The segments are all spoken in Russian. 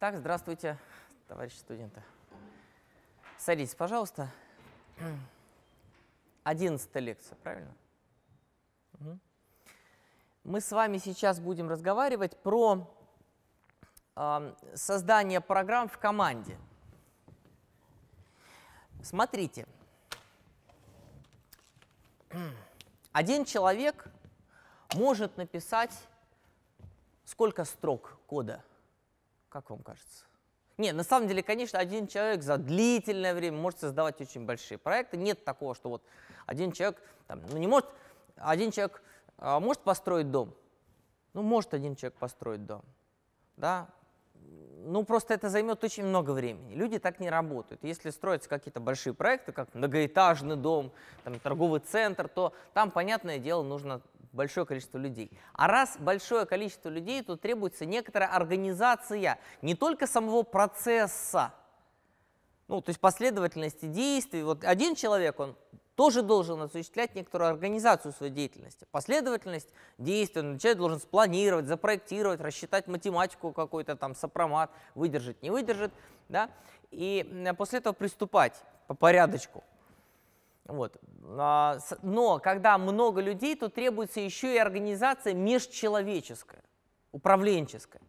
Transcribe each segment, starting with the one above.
Итак, здравствуйте, товарищи студенты. Садитесь, пожалуйста. Одиннадцатая лекция, правильно? Угу. Мы с вами сейчас будем разговаривать про э, создание программ в команде. Смотрите. Один человек может написать сколько строк кода – как вам кажется? Нет, на самом деле, конечно, один человек за длительное время может создавать очень большие проекты. Нет такого, что вот один человек, там, ну не может, один человек а, может построить дом. Ну, может один человек построить дом. Да? ну, просто это займет очень много времени. Люди так не работают. Если строятся какие-то большие проекты, как многоэтажный дом, там, торговый центр, то там, понятное дело, нужно большое количество людей. А раз большое количество людей, то требуется некоторая организация не только самого процесса, ну, то есть последовательности действий. Вот один человек, он тоже должен осуществлять некоторую организацию своей деятельности. Последовательность действий, ну, человек должен спланировать, запроектировать, рассчитать математику какой-то там, сопромат, выдержит, не выдержит, да, и э, после этого приступать по порядочку. Вот. А, но когда много людей, то требуется еще и организация межчеловеческая, управленческая.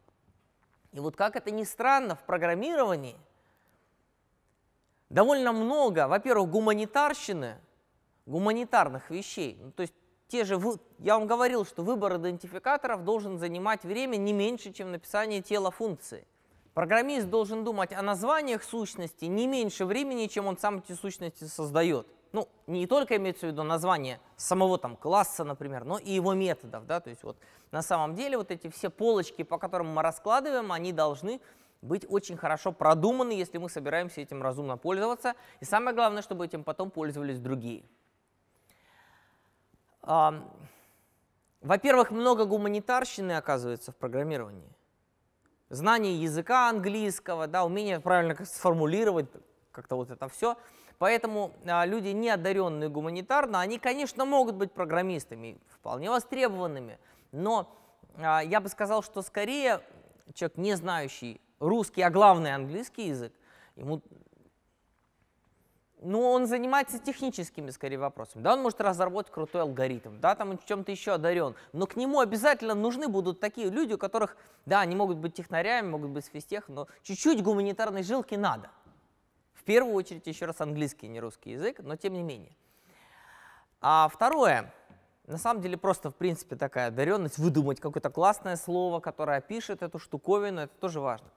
И вот как это ни странно, в программировании довольно много, во-первых, гуманитарщины – гуманитарных вещей. Ну, то есть те же, я вам говорил, что выбор идентификаторов должен занимать время не меньше, чем написание тела функции. Программист должен думать о названиях сущности не меньше времени, чем он сам эти сущности создает. Ну, не только имеется в виду название самого там класса, например, но и его методов, да, то есть вот на самом деле вот эти все полочки, по которым мы раскладываем, они должны быть очень хорошо продуманы, если мы собираемся этим разумно пользоваться, и самое главное, чтобы этим потом пользовались другие. Во-первых, много гуманитарщины оказывается в программировании. Знание языка английского, да, умение правильно сформулировать как-то вот это все. Поэтому а, люди, не одаренные гуманитарно, они, конечно, могут быть программистами, вполне востребованными, но а, я бы сказал, что скорее человек, не знающий русский, а главное английский язык, ему ну, он занимается техническими, скорее, вопросами. Да, он может разработать крутой алгоритм, да, там он чем-то еще одарен. Но к нему обязательно нужны будут такие люди, у которых, да, они могут быть технарями, могут быть свистех, но чуть-чуть гуманитарной жилки надо. В первую очередь, еще раз, английский, не русский язык, но тем не менее. А второе, на самом деле просто, в принципе, такая одаренность, выдумать какое-то классное слово, которое пишет эту штуковину, это тоже важно.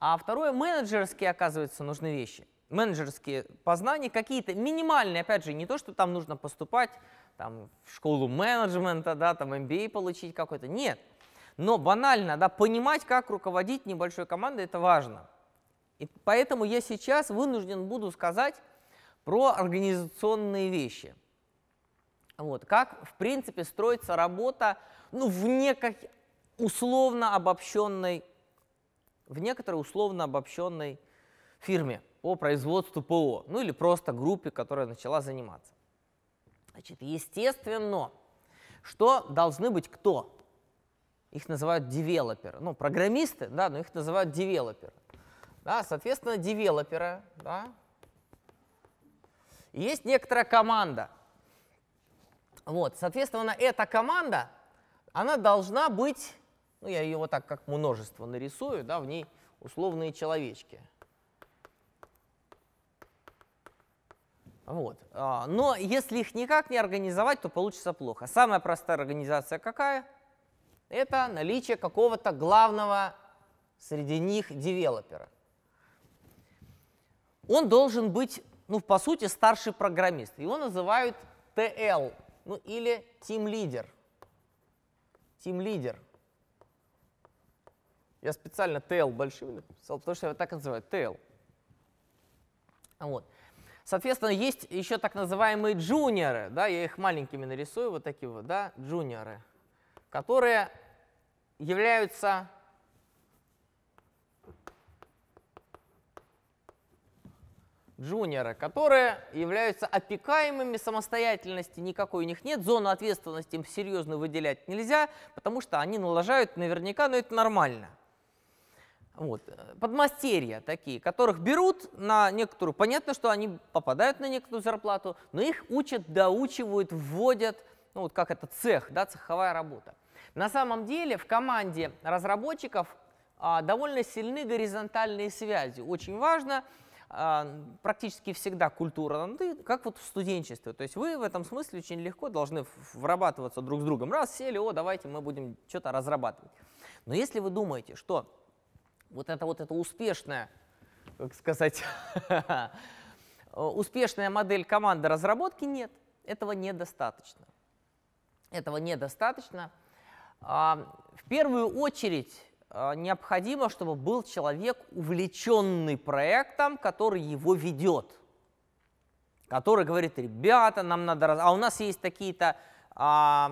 А второе, менеджерские, оказывается, нужны вещи менеджерские познания какие-то минимальные, опять же, не то, что там нужно поступать там, в школу менеджмента, да, там MBA получить какой-то, нет. Но банально, да, понимать, как руководить небольшой командой, это важно. И поэтому я сейчас вынужден буду сказать про организационные вещи. Вот, как, в принципе, строится работа ну, в некой условно обобщенной, в некоторой условно обобщенной фирме по производству ПО, ну или просто группе, которая начала заниматься. Значит, естественно, что должны быть кто? Их называют девелоперы. Ну, программисты, да, но их называют девелоперы. Да, соответственно, девелоперы, да. Есть некоторая команда. Вот, соответственно, эта команда, она должна быть, ну, я ее вот так как множество нарисую, да, в ней условные человечки – Вот. А, но если их никак не организовать, то получится плохо. Самая простая организация какая? Это наличие какого-то главного среди них девелопера. Он должен быть, ну, по сути, старший программист. Его называют ТЛ, ну, или Team Leader. Team Leader. Я специально ТЛ большим написал, потому что его так называют. ТЛ. Вот. Соответственно, есть еще так называемые джуниоры, да, я их маленькими нарисую, вот такие вот, да, джуниоры, которые являются джуниоры, которые являются опекаемыми, самостоятельности никакой у них нет, зону ответственности им серьезно выделять нельзя, потому что они налажают наверняка, но это нормально – вот. Э, подмастерья такие, которых берут на некоторую, понятно, что они попадают на некоторую зарплату, но их учат, доучивают, вводят, ну вот как это цех, да, цеховая работа. На самом деле в команде разработчиков а, довольно сильны горизонтальные связи. Очень важно, а, практически всегда культура ну, «ты», как вот в студенчестве. То есть вы в этом смысле очень легко должны вырабатываться друг с другом. Раз сели, о, давайте мы будем что-то разрабатывать. Но если вы думаете, что вот это вот это успешная, как сказать, э, успешная модель команды разработки нет. Этого недостаточно. Этого недостаточно. А, в первую очередь а, необходимо, чтобы был человек, увлеченный проектом, который его ведет, который говорит, ребята, нам надо... Раз... А у нас есть такие-то, а,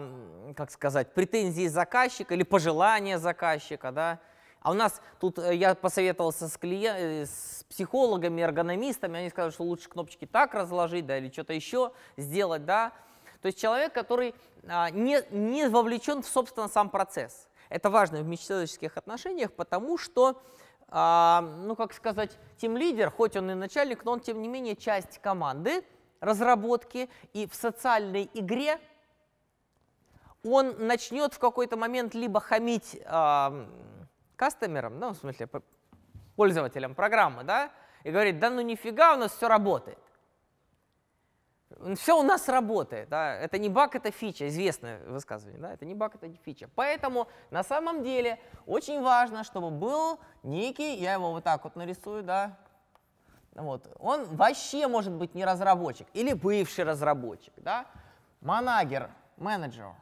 как сказать, претензии заказчика или пожелания заказчика, да, а у нас тут э, я посоветовался с, клиент, э, с психологами, эргономистами, они сказали, что лучше кнопочки так разложить, да, или что-то еще сделать, да. То есть человек, который а, не, не вовлечен в, собственно, сам процесс. Это важно в межчеловеческих отношениях, потому что, а, ну, как сказать, тем лидер, хоть он и начальник, но он, тем не менее, часть команды разработки, и в социальной игре он начнет в какой-то момент либо хамить кастомером, ну, в смысле, пользователем программы, да, и говорит, да ну нифига, у нас все работает. «Ну, все у нас работает, да, это не баг, это фича, известное высказывание, да, это не баг, это не фича. Поэтому на самом деле очень важно, чтобы был некий, я его вот так вот нарисую, да, вот, он вообще может быть не разработчик или бывший разработчик, да, манагер, менеджер,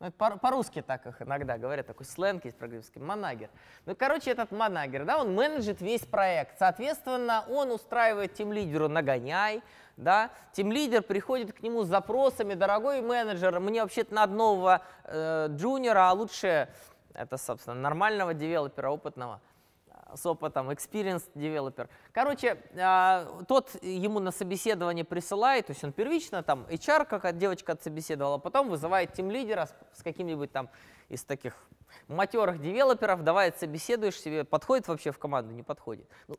ну, по-русски так их иногда говорят, такой сленг есть программистский, манагер. Ну, короче, этот манагер, да, он менеджит весь проект. Соответственно, он устраивает тем лидеру нагоняй, да, тем лидер приходит к нему с запросами, дорогой менеджер, мне вообще-то надо нового э, джуниора, а лучше, это, собственно, нормального девелопера, опытного с опытом, experience developer. Короче, а, тот ему на собеседование присылает, то есть он первично там HR, как девочка отсобеседовала, а потом вызывает тим лидера с, с каким-нибудь там из таких матерых девелоперов, давай собеседуешь себе, подходит вообще в команду, не подходит. Ну,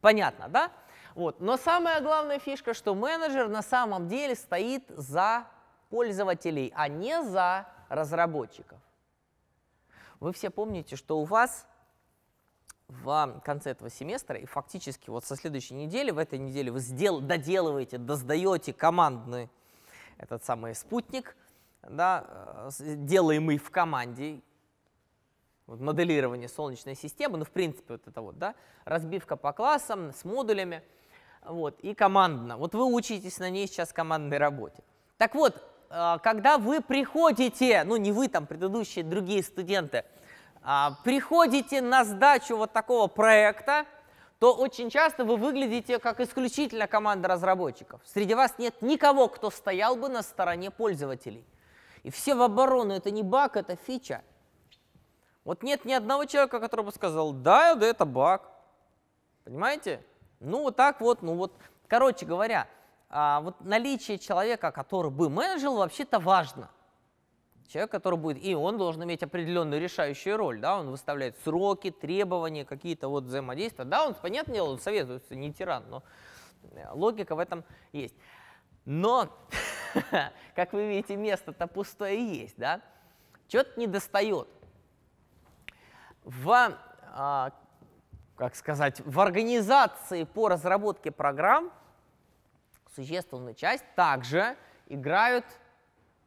понятно, да? Вот. Но самая главная фишка, что менеджер на самом деле стоит за пользователей, а не за разработчиков. Вы все помните, что у вас в конце этого семестра, и фактически вот со следующей недели, в этой неделе вы сдел, доделываете, доздаете командный этот самый спутник, да, э, делаемый в команде, вот моделирование Солнечной системы, ну, в принципе, вот это вот, да, разбивка по классам, с модулями, вот, и командно. Вот вы учитесь на ней сейчас командной работе. Так вот, э, когда вы приходите, ну, не вы там, предыдущие другие студенты, а, приходите на сдачу вот такого проекта, то очень часто вы выглядите как исключительно команда разработчиков. Среди вас нет никого, кто стоял бы на стороне пользователей. И все в оборону, это не баг, это фича. Вот нет ни одного человека, который бы сказал, да, да, это баг. Понимаете? Ну, вот так вот, ну вот. Короче говоря, а, вот наличие человека, который бы менеджер, вообще-то важно. Человек, который будет, и он должен иметь определенную решающую роль, да, он выставляет сроки, требования, какие-то вот взаимодействия. Да, он, понятное дело, он советуется, не тиран, но э, логика в этом есть. Но, как вы видите, место-то пустое есть, да, что то не достает. В, а, как сказать, в организации по разработке программ существенную часть также играют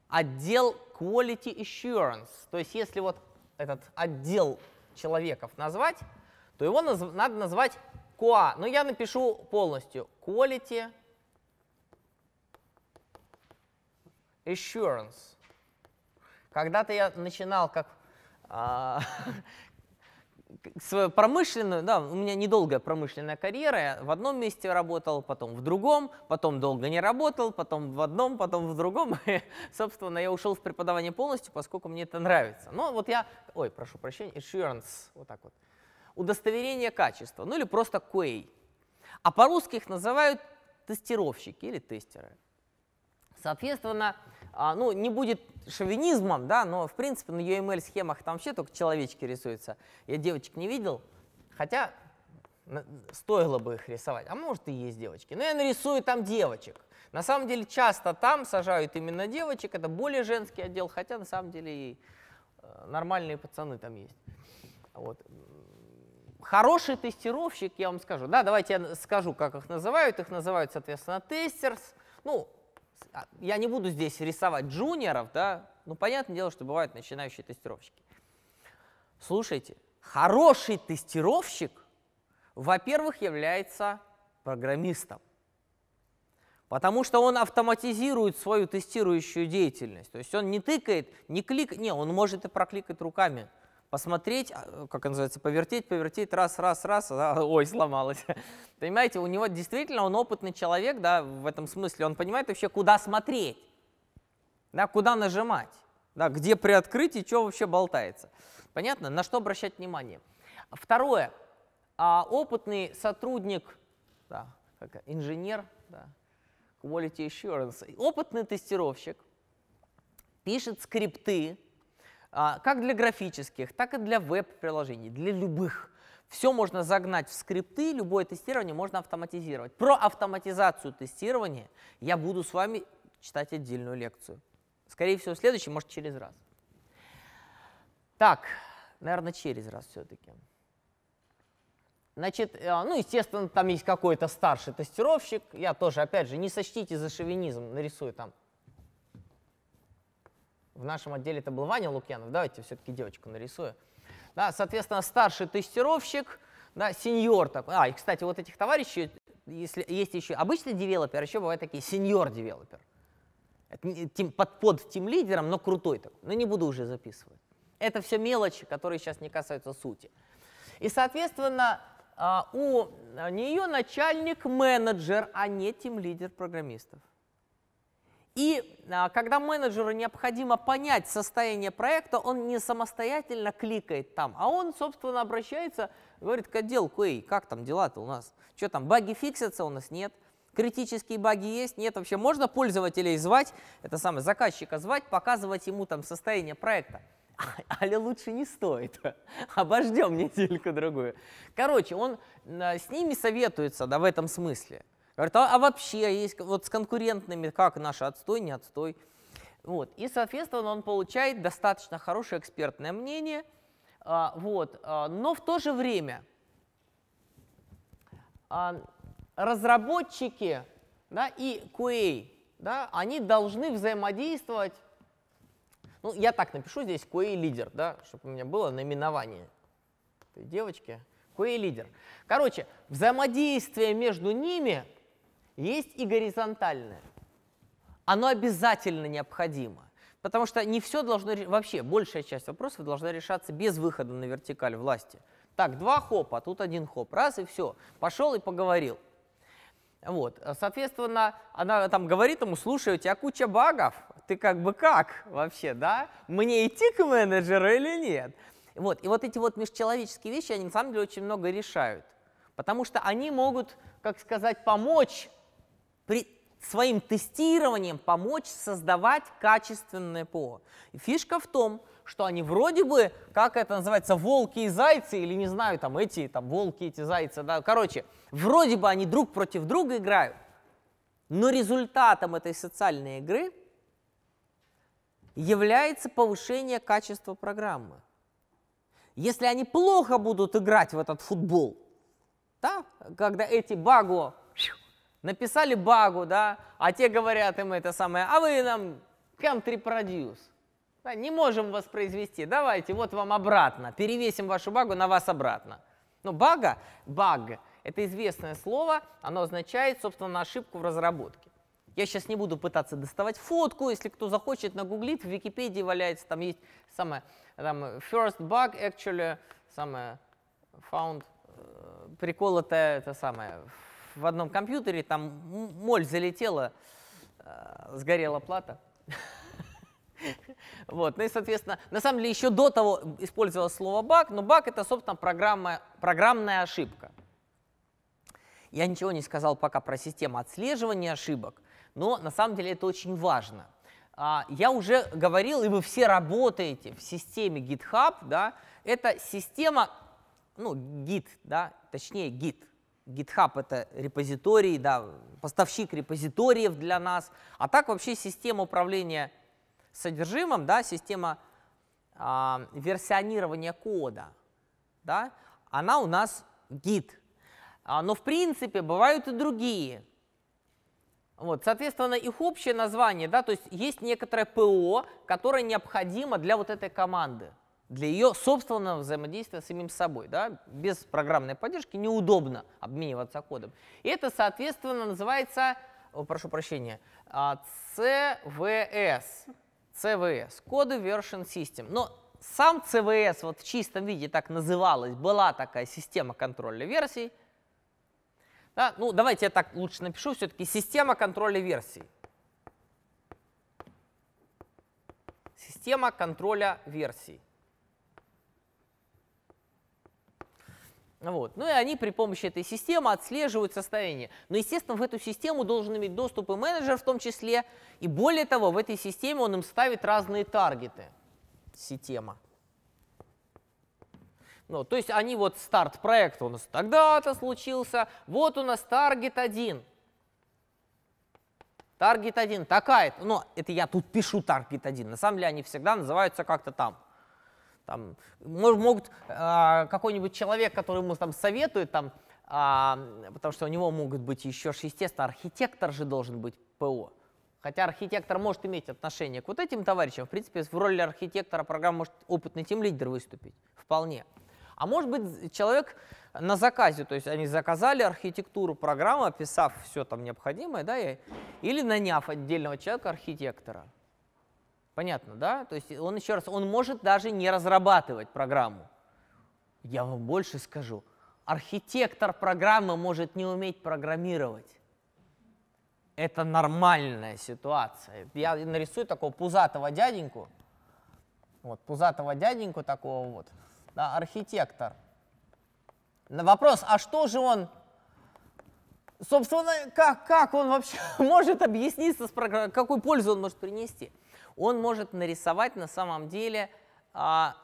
отдел Quality Assurance. То есть если вот этот отдел человеков назвать, то его наз надо назвать QA. Но я напишу полностью Quality Assurance. Когда-то я начинал как, а, свою промышленную, да, у меня недолгая промышленная карьера, я в одном месте работал, потом в другом, потом долго не работал, потом в одном, потом в другом. И, собственно, я ушел в преподавание полностью, поскольку мне это нравится. Но вот я, ой, прошу прощения, insurance, вот так вот, удостоверение качества, ну или просто QA. А по-русски их называют тестировщики или тестеры. Соответственно, а, ну, не будет шовинизмом, да, но, в принципе, на UML-схемах там вообще только человечки рисуются. Я девочек не видел, хотя стоило бы их рисовать. А может и есть девочки. Но я нарисую там девочек. На самом деле часто там сажают именно девочек. Это более женский отдел, хотя на самом деле и э, нормальные пацаны там есть. Вот. Хороший тестировщик, я вам скажу. Да, давайте я скажу, как их называют. Их называют, соответственно, тестерс. Ну, а, я не буду здесь рисовать джуниоров, да, ну, понятное дело, что бывают начинающие тестировщики. Слушайте, хороший тестировщик, во-первых, является программистом, потому что он автоматизирует свою тестирующую деятельность. То есть он не тыкает, не кликает, не, он может и прокликать руками – посмотреть, а, как называется, повертеть, повертеть, раз, раз, раз, а, ой, сломалось. Понимаете, у него действительно, он опытный человек, да, в этом смысле, он понимает вообще, куда смотреть, да, куда нажимать, да, где приоткрыть и что вообще болтается. Понятно? На что обращать внимание. Второе, а, опытный сотрудник, да, как инженер, да, quality assurance, опытный тестировщик пишет скрипты, а, как для графических, так и для веб-приложений, для любых. Все можно загнать в скрипты, любое тестирование можно автоматизировать. Про автоматизацию тестирования я буду с вами читать отдельную лекцию. Скорее всего, следующий, может, через раз. Так, наверное, через раз все-таки. Значит, э, ну, естественно, там есть какой-то старший тестировщик. Я тоже, опять же, не сочтите за шовинизм, нарисую там в нашем отделе это был Ваня Лукьянов. Давайте все-таки девочку нарисую. Да, соответственно, старший тестировщик, да, сеньор такой. А, и, кстати, вот этих товарищей, если есть еще обычный девелопер, а еще бывают такие сеньор-девелопер. Под, под тим-лидером, но крутой такой. Но не буду уже записывать. Это все мелочи, которые сейчас не касаются сути. И, соответственно, а, у а, нее начальник менеджер, а не тим лидер программистов. И а, когда менеджеру необходимо понять состояние проекта, он не самостоятельно кликает там, а он, собственно, обращается, говорит к отделку, эй, как там дела-то у нас? Что там, баги фиксятся у нас? Нет. Критические баги есть? Нет. Вообще можно пользователей звать, это самое, заказчика звать, показывать ему там состояние проекта? Але лучше не стоит. Обождем недельку-другую. Короче, он с ними советуется, да, в этом смысле говорит, а, а вообще есть вот с конкурентными, как наши, отстой, не отстой. Вот. И, соответственно, он получает достаточно хорошее экспертное мнение. А, вот. А, но в то же время а, разработчики да, и QA, да, они должны взаимодействовать. Ну, я так напишу здесь QA-лидер, да, чтобы у меня было наименование этой девочки. QA-лидер. Короче, взаимодействие между ними – есть и горизонтальное. Оно обязательно необходимо. Потому что не все должно... Вообще, большая часть вопросов должна решаться без выхода на вертикаль власти. Так, два хопа, а тут один хоп. Раз и все. Пошел и поговорил. Вот, соответственно, она там говорит ему, слушай, у тебя а куча багов, ты как бы как вообще, да? Мне идти к менеджеру или нет? Вот, и вот эти вот межчеловеческие вещи, они на самом деле очень много решают, потому что они могут, как сказать, помочь при своим тестированием помочь создавать качественное ПО. И фишка в том, что они вроде бы, как это называется, волки и зайцы, или не знаю, там эти, там волки, эти зайцы, да, короче, вроде бы они друг против друга играют, но результатом этой социальной игры является повышение качества программы. Если они плохо будут играть в этот футбол, да, когда эти Баго написали багу, да, а те говорят им это самое, а вы нам country produce. Да, не можем воспроизвести, давайте, вот вам обратно, перевесим вашу багу на вас обратно. Ну бага, баг, это известное слово, оно означает, собственно, ошибку в разработке. Я сейчас не буду пытаться доставать фотку, если кто захочет, нагуглит, в Википедии валяется, там есть самое, там first bug actually, самое found, э, приколотая это самое, в одном компьютере, там моль залетела, э, сгорела плата. Вот, ну и, соответственно, на самом деле еще до того использовалось слово баг, но баг это, собственно, программа, программная ошибка. Я ничего не сказал пока про систему отслеживания ошибок, но на самом деле это очень важно. А, я уже говорил, и вы все работаете в системе GitHub, да, это система, ну, Git, да, точнее Git, GitHub это репозиторий, да, поставщик репозиториев для нас. А так вообще система управления содержимым, да, система э, версионирования кода, да, она у нас Git. А, но в принципе бывают и другие. Вот, соответственно, их общее название, да, то есть есть некоторое ПО, которое необходимо для вот этой команды для ее собственного взаимодействия с самим собой. Да? Без программной поддержки неудобно обмениваться кодом. И это, соответственно, называется, о, прошу прощения, CVS. CVS, коды Version System. Но сам CVS вот в чистом виде так называлась, была такая система контроля версий. Да? Ну, давайте я так лучше напишу, все-таки система контроля версий. Система контроля версий. Вот. Ну и они при помощи этой системы отслеживают состояние. Но, естественно, в эту систему должен иметь доступ и менеджер в том числе. И более того, в этой системе он им ставит разные таргеты. Система. Ну, то есть они вот старт проекта у нас тогда-то случился, вот у нас таргет один. Таргет один. такая, но это я тут пишу таргет один. на самом деле они всегда называются как-то там. Там, может, могут э, какой-нибудь человек, который ему там советует, там, э, потому что у него могут быть еще, естественно, архитектор же должен быть ПО. Хотя архитектор может иметь отношение к вот этим товарищам, в принципе, в роли архитектора программа может опытный тем лидер выступить, вполне. А может быть, человек на заказе, то есть они заказали архитектуру программы, описав все там необходимое, да, или наняв отдельного человека архитектора. Понятно, да? То есть он еще раз, он может даже не разрабатывать программу. Я вам больше скажу. Архитектор программы может не уметь программировать. Это нормальная ситуация. Я нарисую такого пузатого дяденьку. Вот, пузатого дяденьку такого вот. Да, архитектор. На вопрос, а что же он собственно, как, как он вообще может объясниться, с программ... какую пользу он может принести? он может нарисовать на самом деле а,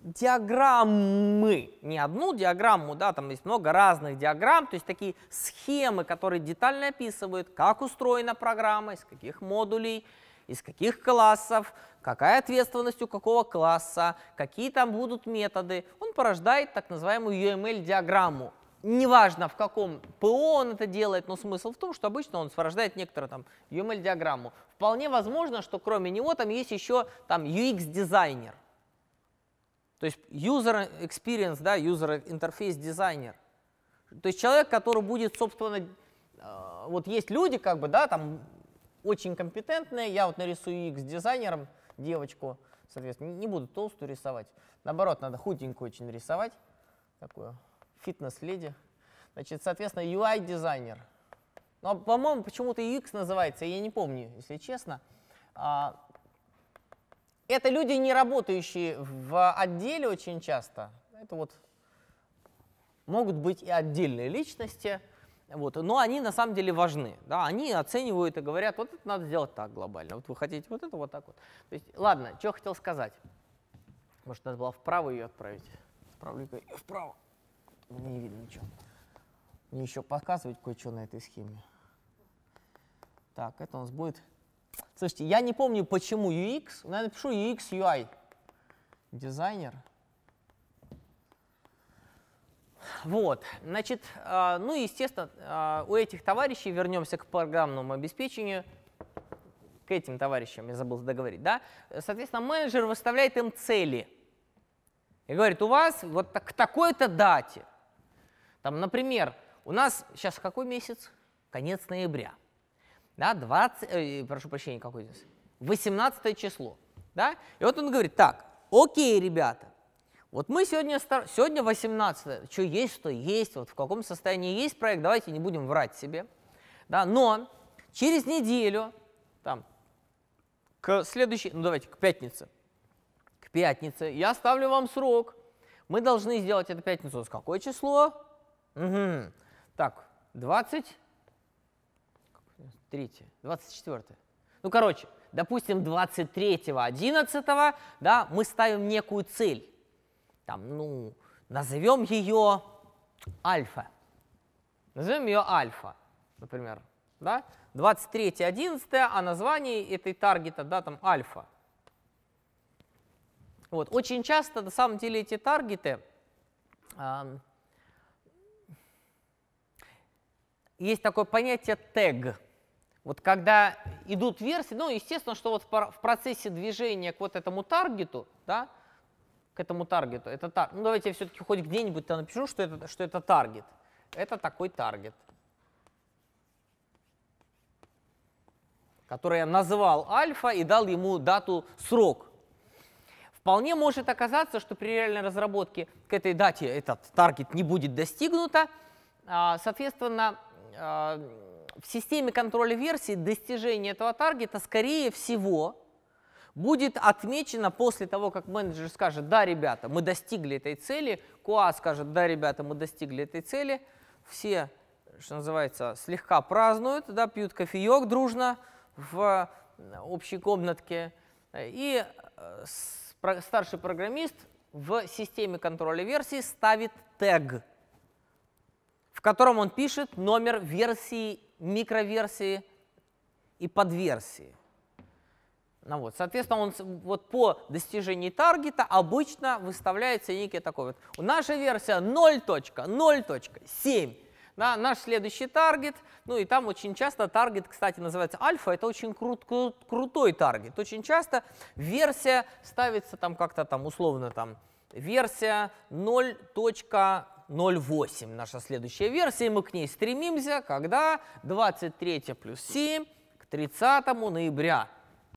диаграммы, не одну диаграмму, да, там есть много разных диаграмм, то есть такие схемы, которые детально описывают, как устроена программа, из каких модулей, из каких классов, какая ответственность у какого класса, какие там будут методы. Он порождает так называемую UML-диаграмму. E неважно в каком ПО он это делает, но смысл в том, что обычно он сворождает некоторую там UML-диаграмму. Вполне возможно, что кроме него там есть еще там UX-дизайнер. То есть user experience, да, user interface дизайнер. То есть человек, который будет, собственно, э, вот есть люди, как бы, да, там очень компетентные. Я вот нарисую UX дизайнером девочку, соответственно, не буду толстую рисовать. Наоборот, надо худенькую очень рисовать. Такую фитнес-леди. Значит, соответственно, UI-дизайнер. Но, ну, а, по-моему, почему-то UX называется, я не помню, если честно. А, это люди, не работающие в отделе очень часто. Это вот могут быть и отдельные личности, вот, но они на самом деле важны. Да? Они оценивают и говорят, вот это надо сделать так глобально, вот вы хотите вот это вот так вот. То есть, ладно, что хотел сказать. Может, надо было вправо ее отправить? Справлю-ка вправо не видно ничего. Мне еще показывать кое-что на этой схеме. Так, это у нас будет... Слушайте, я не помню, почему UX. Но ну, я напишу UX UI. Дизайнер. Вот, значит, а, ну естественно, а, у этих товарищей, вернемся к программному обеспечению, к этим товарищам, я забыл договорить, да, соответственно, менеджер выставляет им цели и говорит, у вас вот к такой-то дате там, например, у нас сейчас какой месяц? Конец ноября. Да, 20, э, прошу прощения, какой здесь? 18 число. Да? И вот он говорит, так, окей, ребята, вот мы сегодня, сегодня 18 что есть, что есть, вот в каком состоянии есть проект, давайте не будем врать себе. Да? Но через неделю, там, к следующей, ну давайте, к пятнице, к пятнице, я ставлю вам срок, мы должны сделать это пятницу с какое число? Угу. Так, 20, 3, 24. Ну, короче, допустим, 23 11 да, мы ставим некую цель. Там, ну, назовем ее альфа. Назовем ее альфа, например. Да? 23 11 а название этой таргета, да, там альфа. Вот. Очень часто, на самом деле, эти таргеты э, есть такое понятие тег. Вот когда идут версии, ну, естественно, что вот в процессе движения к вот этому таргету, да, к этому таргету, это тар... ну, давайте я все-таки хоть где-нибудь напишу, что это, что это таргет. Это такой таргет, который я назвал альфа и дал ему дату срок. Вполне может оказаться, что при реальной разработке к этой дате этот таргет не будет достигнуто. А, соответственно, а, в системе контроля версий достижение этого таргета, скорее всего, будет отмечено после того, как менеджер скажет, да, ребята, мы достигли этой цели, QA скажет, да, ребята, мы достигли этой цели, все, что называется, слегка празднуют, да, пьют кофеек дружно в общей комнатке, и э, старший программист в системе контроля версий ставит тег в котором он пишет номер версии, микроверсии и подверсии. Ну вот, соответственно, он вот по достижении таргета обычно выставляется некий такой вот. У нашей версия 0.0.7. На наш следующий таргет, ну и там очень часто таргет, кстати, называется альфа, это очень крут, крут, крутой таргет. Очень часто версия ставится там как-то там условно там версия 0. 0.8 наша следующая версия, и мы к ней стремимся, когда 23 плюс 7 к 30 ноября,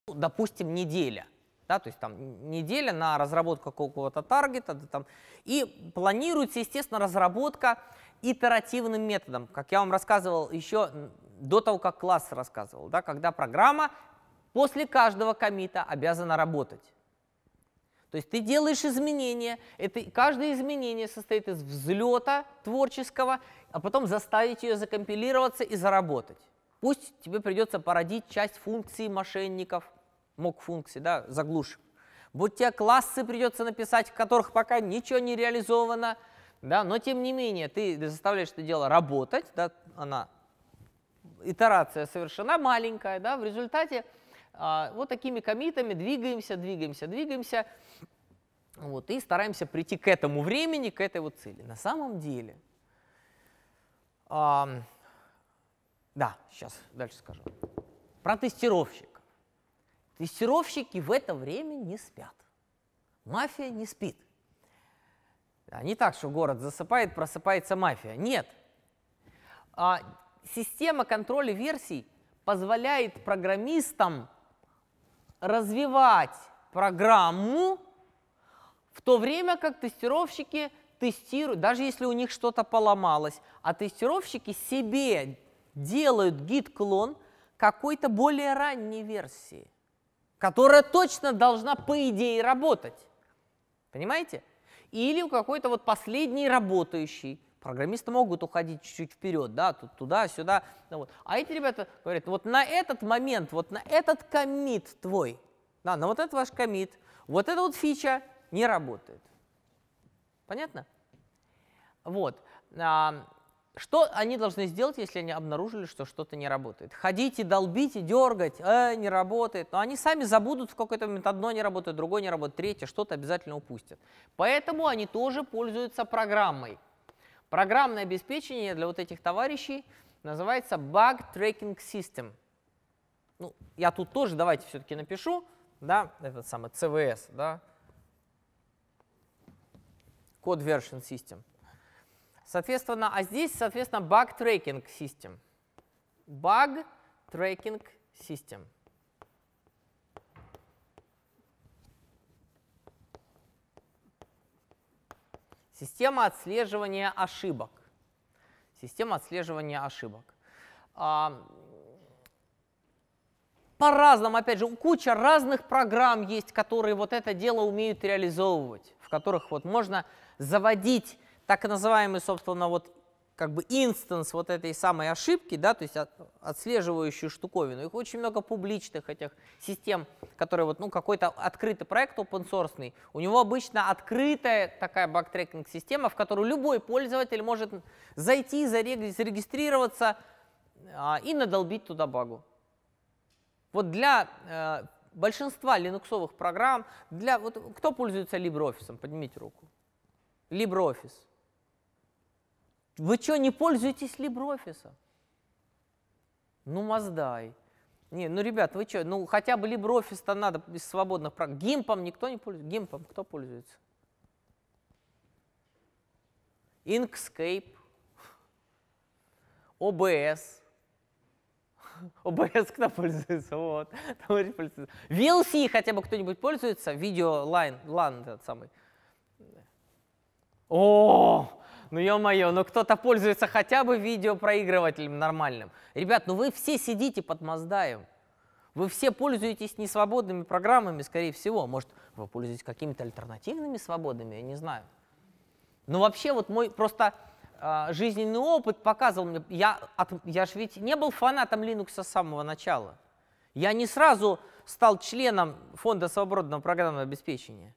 ну, допустим, неделя. Да, то есть там неделя на разработку какого-то таргета. Да, там, и планируется, естественно, разработка итеративным методом, как я вам рассказывал еще до того, как класс рассказывал, да, когда программа после каждого комита обязана работать. То есть ты делаешь изменения, это, каждое изменение состоит из взлета творческого, а потом заставить ее закомпилироваться и заработать. Пусть тебе придется породить часть функций мошенников, мог функции, да, заглушим. Будь тебе классы придется написать, в которых пока ничего не реализовано, да, но тем не менее ты заставляешь это дело работать, да, она итерация совершена маленькая, да, в результате а, вот такими комитами двигаемся, двигаемся, двигаемся. Вот, и стараемся прийти к этому времени, к этой вот цели. На самом деле, э, да, сейчас дальше скажу. Про тестировщиков. Тестировщики в это время не спят. Мафия не спит. Да, не так, что город засыпает, просыпается мафия. Нет. А, система контроля версий позволяет программистам развивать программу, в то время как тестировщики тестируют, даже если у них что-то поломалось, а тестировщики себе делают гид-клон какой-то более ранней версии, которая точно должна, по идее, работать. Понимаете? Или у какой-то вот последней работающей Программисты могут уходить чуть-чуть вперед, да, туда-сюда. Да, вот. А эти ребята говорят, вот на этот момент, вот на этот комит твой, да, на вот этот ваш комит, вот эта вот фича не работает. Понятно? Вот. А, что они должны сделать, если они обнаружили, что что-то не работает? Ходите, долбите, дергать, э, не работает. Но они сами забудут в какой-то момент, одно не работает, другое не работает, третье, что-то обязательно упустят. Поэтому они тоже пользуются программой Программное обеспечение для вот этих товарищей называется Bug Tracking System. Ну, я тут тоже давайте все-таки напишу, да, этот самый CVS, да, Code Version System. Соответственно, а здесь, соответственно, Bug Tracking System. Bug Tracking System. Система отслеживания ошибок. Система отслеживания ошибок. А, по-разному, опять же, куча разных программ есть, которые вот это дело умеют реализовывать, в которых вот можно заводить так называемый, собственно, вот как бы инстанс вот этой самой ошибки, да, то есть от, отслеживающую штуковину. Их очень много публичных этих систем, которые вот, ну, какой-то открытый проект open source, у него обычно открытая такая бактрекинг система, в которую любой пользователь может зайти, зарегистрироваться а, и надолбить туда багу. Вот для э, большинства линуксовых программ, для, вот, кто пользуется LibreOffice, поднимите руку. LibreOffice. Вы что, не пользуетесь LibreOffice? Ну, Маздай. Не, ну, ребят, вы что, ну, хотя бы LibreOffice-то надо из свободных прав. Гимпом никто не пользуется? Гимпом кто пользуется? Inkscape, OBS. OBS кто пользуется? Вот. пользуется. VLC хотя бы кто-нибудь пользуется? Видео лайн, лан этот самый. О, ну ё-моё, ну кто-то пользуется хотя бы видеопроигрывателем нормальным. Ребят, ну вы все сидите под Маздаем. Вы все пользуетесь несвободными программами, скорее всего. Может, вы пользуетесь какими-то альтернативными свободными, я не знаю. Но ну, вообще вот мой просто э, жизненный опыт показывал мне, я, от, я ж ведь не был фанатом Linux с самого начала. Я не сразу стал членом Фонда свободного программного обеспечения.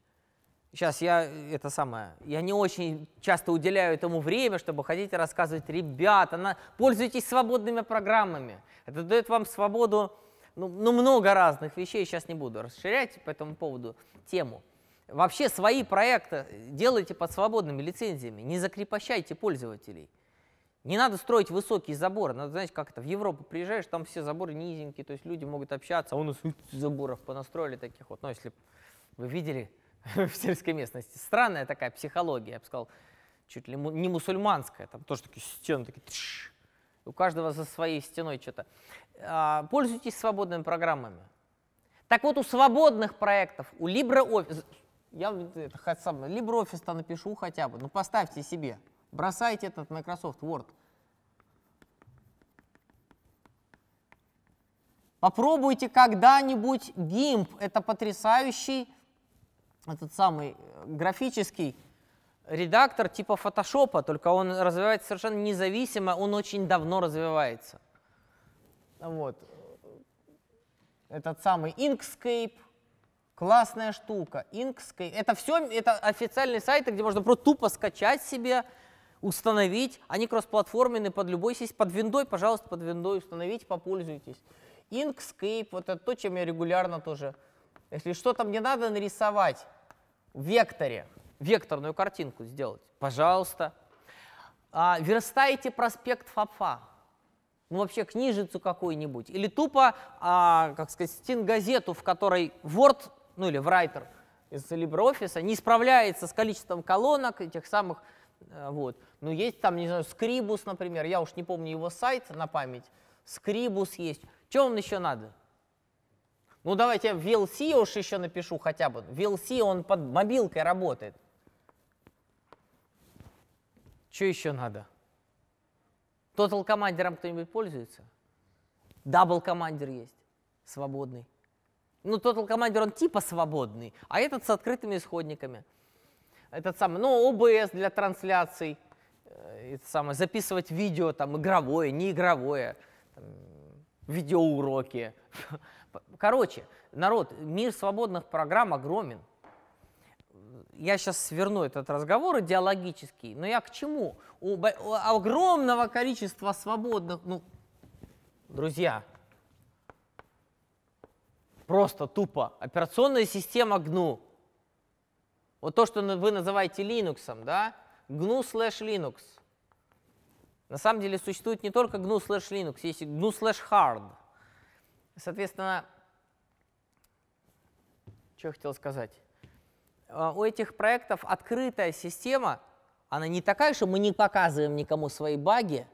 Сейчас я э, это самое, я не очень часто уделяю этому время, чтобы ходить и рассказывать, ребята, на, пользуйтесь свободными программами. Это дает вам свободу, ну, ну много разных вещей, сейчас не буду расширять по этому поводу тему. Вообще свои проекты делайте под свободными лицензиями, не закрепощайте пользователей. Не надо строить высокие заборы. Надо, знаете, как это, в Европу приезжаешь, там все заборы низенькие, то есть люди могут общаться, а у нас заборов понастроили таких вот. Ну, если вы видели, в сельской местности. Странная такая психология, я бы сказал, чуть ли не мусульманская. Там тоже такие стены, такие тш, у каждого за своей стеной что-то. А, пользуйтесь свободными программами. Так вот, у свободных проектов, у LibreOffice, я это, сам LibreOffice-то напишу хотя бы, ну поставьте себе, бросайте этот Microsoft Word. Попробуйте когда-нибудь GIMP, это потрясающий этот самый э, графический редактор типа фотошопа, только он развивается совершенно независимо, он очень давно развивается. Вот. Этот самый Inkscape, классная штука. Inkscape, это все, это официальные сайты, где можно просто тупо скачать себе, установить. Они кроссплатформенные под любой сеть, под виндой, пожалуйста, под виндой установить, попользуйтесь. Inkscape, вот это то, чем я регулярно тоже если что-то мне надо нарисовать в векторе, векторную картинку сделать, пожалуйста. А, верстайте проспект ФАПФА, ну вообще книжицу какую-нибудь, или тупо, а, как сказать, стенгазету, в которой Word, ну или в Writer из LibreOffice не справляется с количеством колонок этих самых, э, вот. Ну есть там, не знаю, Scribus, например, я уж не помню его сайт на память, Scribus есть. что вам еще надо? Ну, давайте я VLC уж еще напишу хотя бы. VLC, он под мобилкой работает. Что еще надо? Total командером кто-нибудь пользуется? Дабл командер есть, свободный. Ну, Total Commander, он типа свободный, а этот с открытыми исходниками. Этот самый, ну, OBS для трансляций, э, это самое, записывать видео, там, игровое, неигровое, там, видеоуроки. Короче, народ, мир свободных программ огромен. Я сейчас сверну этот разговор идеологический, но я к чему? У, огромного количества свободных, ну, друзья, просто тупо операционная система GNU. Вот то, что вы называете Linux, да? GNU slash Linux. На самом деле существует не только GNU slash Linux, есть GNU slash hard. Соответственно, что я хотел сказать? А, у этих проектов открытая система, она не такая, что мы не показываем никому свои баги,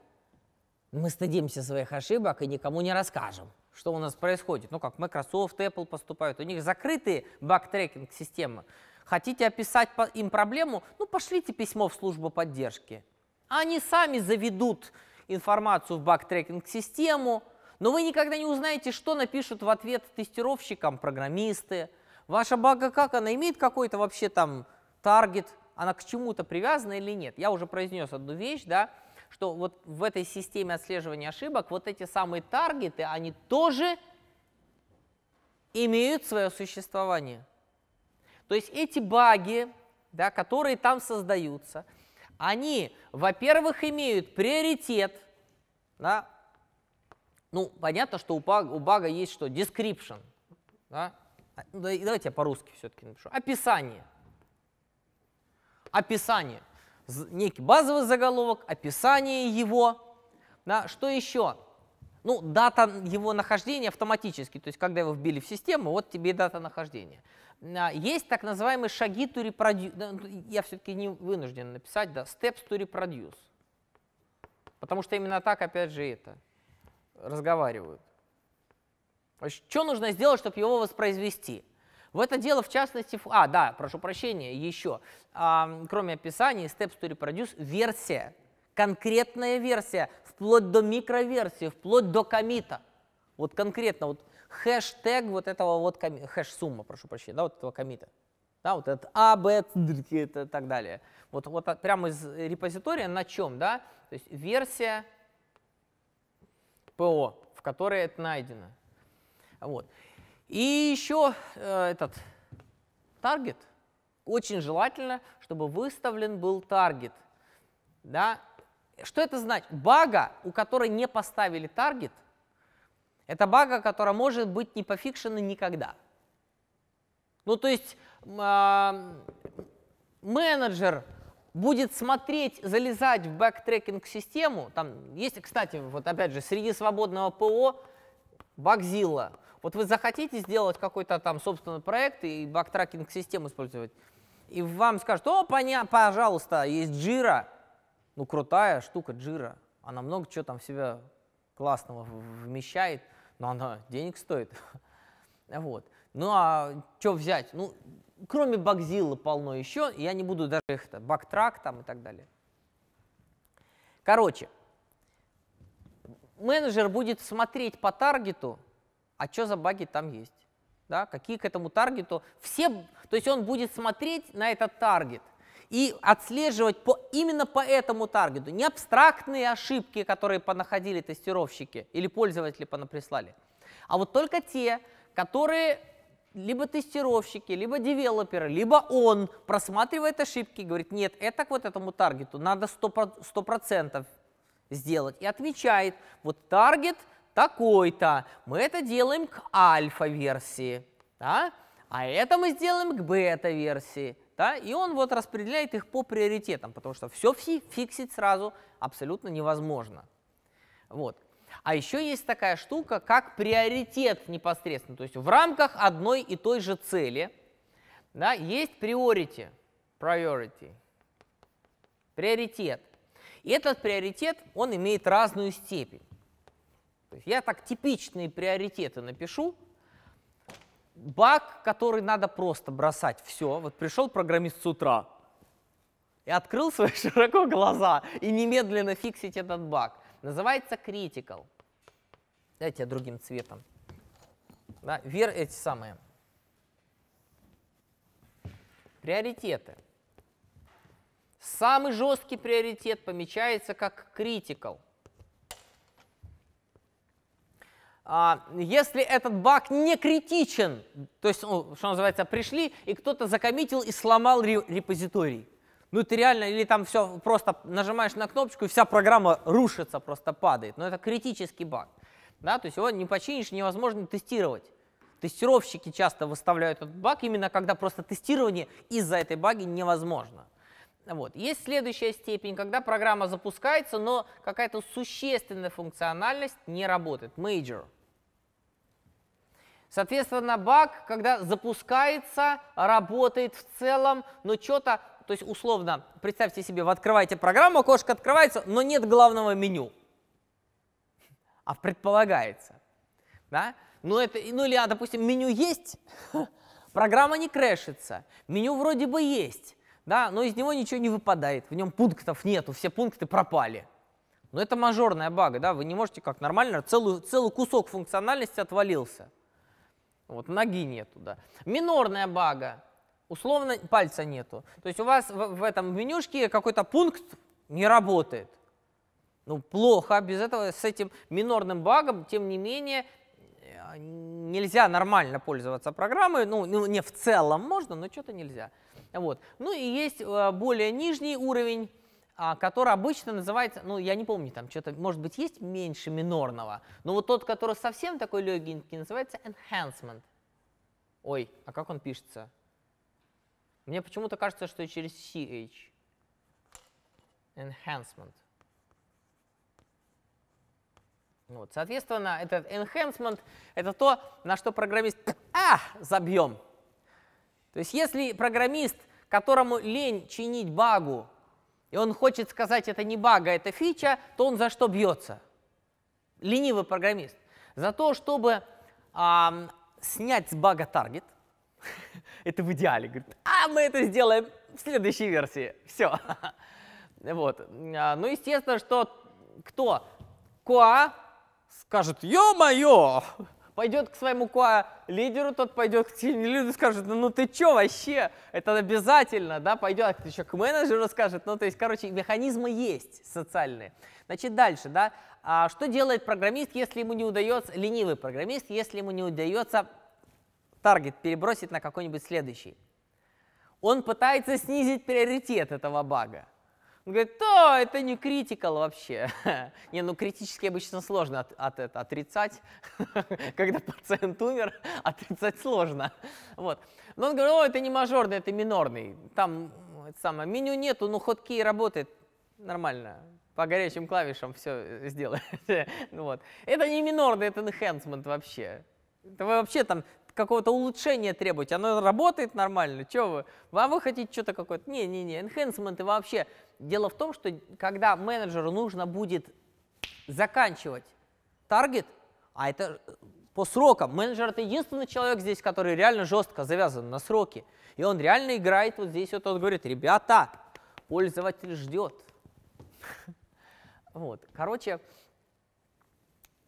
мы стыдимся своих ошибок и никому не расскажем, что у нас происходит. Ну, как Microsoft, Apple поступают, у них закрытые баг-трекинг системы. Хотите описать им проблему? Ну, пошлите письмо в службу поддержки. Они сами заведут информацию в баг-трекинг-систему, но вы никогда не узнаете, что напишут в ответ тестировщикам программисты. Ваша бага как, она имеет какой-то вообще там таргет, она к чему-то привязана или нет. Я уже произнес одну вещь, да, что вот в этой системе отслеживания ошибок вот эти самые таргеты, они тоже имеют свое существование. То есть эти баги, да, которые там создаются, они, во-первых, имеют приоритет да, ну, понятно, что у бага, у бага есть что? Description. Да? А, ну, давайте я по-русски все-таки напишу. Описание. Описание. Некий базовый заголовок, описание его. Да? Что еще? Ну, дата его нахождения автоматически, то есть когда его вбили в систему, вот тебе и дата нахождения. А, есть так называемые шаги to reproduce, ну, я все-таки не вынужден написать, да, steps to reproduce, потому что именно так, опять же, это разговаривают. Что нужно сделать, чтобы его воспроизвести? В это дело, в частности, а, да, прошу прощения, еще, а, кроме описания, Steps to Reproduce – версия, конкретная версия, вплоть до микроверсии, вплоть до комита. Вот конкретно, вот хэштег вот этого вот, коми... хэш-сумма, прошу прощения, да, вот этого комита. Да, вот этот А, Б, и так далее. Вот, вот прямо из репозитория на чем, да? То есть версия, ПО, в которой это найдено. Вот. И еще э, этот таргет. Очень желательно, чтобы выставлен был таргет. Да? Что это значит? Бага, у которой не поставили таргет, это бага, которая может быть не пофикшена никогда. Ну, то есть э, менеджер будет смотреть, залезать в бэктрекинг-систему. Там есть, кстати, вот опять же, среди свободного ПО Багзилла. Вот вы захотите сделать какой-то там собственный проект и бэктрекинг систему использовать, и вам скажут, о, поня пожалуйста, есть Jira. Ну, крутая штука Jira. Она много чего там в себя классного вмещает, но она денег стоит. Вот. Ну а что взять? Ну, кроме Багзилла полно еще, я не буду даже их, Бактрак там и так далее. Короче, менеджер будет смотреть по таргету, а что за баги там есть, да, какие к этому таргету, все, то есть он будет смотреть на этот таргет и отслеживать по, именно по этому таргету, не абстрактные ошибки, которые понаходили тестировщики или пользователи понаприслали, а вот только те, которые либо тестировщики, либо девелоперы, либо он просматривает ошибки и говорит, нет, это к вот этому таргету надо 100%, 100% сделать. И отвечает, вот таргет такой-то, мы это делаем к альфа-версии, да? а это мы сделаем к бета-версии. Да? И он вот распределяет их по приоритетам, потому что все фиксить сразу абсолютно невозможно. Вот. А еще есть такая штука, как приоритет непосредственно. То есть в рамках одной и той же цели да, есть priority, priority, приоритет. И этот приоритет, он имеет разную степень. я так типичные приоритеты напишу. Баг, который надо просто бросать все. Вот пришел программист с утра и открыл свои широко глаза и немедленно фиксить этот баг. Называется critical. Дайте я другим цветом. Да, вер эти самые. Приоритеты. Самый жесткий приоритет помечается как critical. А, если этот баг не критичен, то есть, ну, что называется, пришли и кто-то закоммитил и сломал репозиторий, ну ты реально, или там все просто нажимаешь на кнопочку, и вся программа рушится, просто падает. Но это критический баг. Да? То есть его не починишь, невозможно тестировать. Тестировщики часто выставляют этот баг, именно когда просто тестирование из-за этой баги невозможно. Вот. Есть следующая степень, когда программа запускается, но какая-то существенная функциональность не работает. Major. Соответственно, баг, когда запускается, работает в целом, но что-то то есть условно, представьте себе, вы открываете программу, окошко открывается, но нет главного меню, а предполагается. Да? Ну, это, ну или, а, допустим, меню есть, программа не крэшится, меню вроде бы есть, да, но из него ничего не выпадает, в нем пунктов нету, все пункты пропали. Но это мажорная бага, да, вы не можете как нормально, целый целый кусок функциональности отвалился. Вот ноги нету, да. Минорная бага, условно пальца нету. То есть у вас в, в этом менюшке какой-то пункт не работает. Ну, плохо, без этого, с этим минорным багом, тем не менее, э, нельзя нормально пользоваться программой, ну, ну не в целом можно, но что-то нельзя. Вот. Ну и есть э, более нижний уровень, а, который обычно называется, ну я не помню, там что-то, может быть, есть меньше минорного, но вот тот, который совсем такой легенький, называется enhancement. Ой, а как он пишется? Мне почему-то кажется, что через CH. Enhancement. Вот, соответственно, этот enhancement — это то, на что программист а, забьем. То есть если программист, которому лень чинить багу, и он хочет сказать, это не бага, это фича, то он за что бьется? Ленивый программист. За то, чтобы а, снять с бага таргет, это в идеале. Говорит, а мы это сделаем в следующей версии. Все. Вот. А, ну, естественно, что кто? куа скажет, ё-моё, пойдет к своему куа лидеру, тот пойдет к сильному лидеру и скажет, ну, ну ты чё вообще, это обязательно, да, пойдет а еще к менеджеру скажет, ну то есть, короче, механизмы есть социальные. Значит, дальше, да, а что делает программист, если ему не удается, ленивый программист, если ему не удается таргет перебросить на какой-нибудь следующий. Он пытается снизить приоритет этого бага. Он говорит, то это не критикал вообще. не, ну критически обычно сложно от, от, от, отрицать. Когда пациент умер, отрицать сложно. Вот. Но он говорит, о, это не мажорный, это минорный. Там это самое, меню нету, но ну, ходки работает нормально. По горячим клавишам все сделает. вот. Это не минорный, это enhancement вообще. Это вообще там какого-то улучшения требуете. Оно работает нормально, что вы? А вы хотите что-то какое-то? Не-не-не, enhancement и вообще. Дело в том, что когда менеджеру нужно будет заканчивать таргет, а это э, по срокам. Менеджер – это единственный человек здесь, который реально жестко завязан на сроки. И он реально играет вот здесь, вот он говорит, ребята, пользователь ждет. Вот, короче,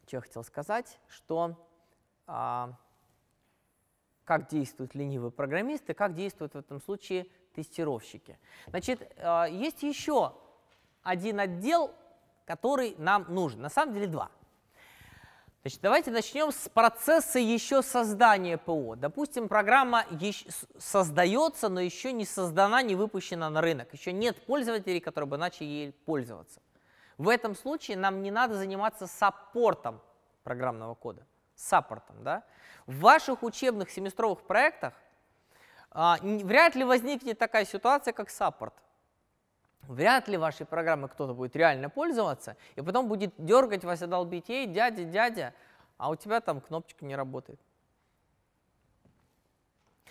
что я хотел сказать, что а, как действуют ленивые программисты, как действуют в этом случае тестировщики. Значит, э, есть еще один отдел, который нам нужен. На самом деле два. Значит, давайте начнем с процесса еще создания ПО. Допустим, программа создается, но еще не создана, не выпущена на рынок. Еще нет пользователей, которые бы начали ей пользоваться. В этом случае нам не надо заниматься саппортом программного кода. Саппортом, да? В ваших учебных семестровых проектах а, вряд ли возникнет такая ситуация, как саппорт. Вряд ли вашей программой кто-то будет реально пользоваться, и потом будет дергать вас и долбить, ей, дядя, дядя, а у тебя там кнопочка не работает.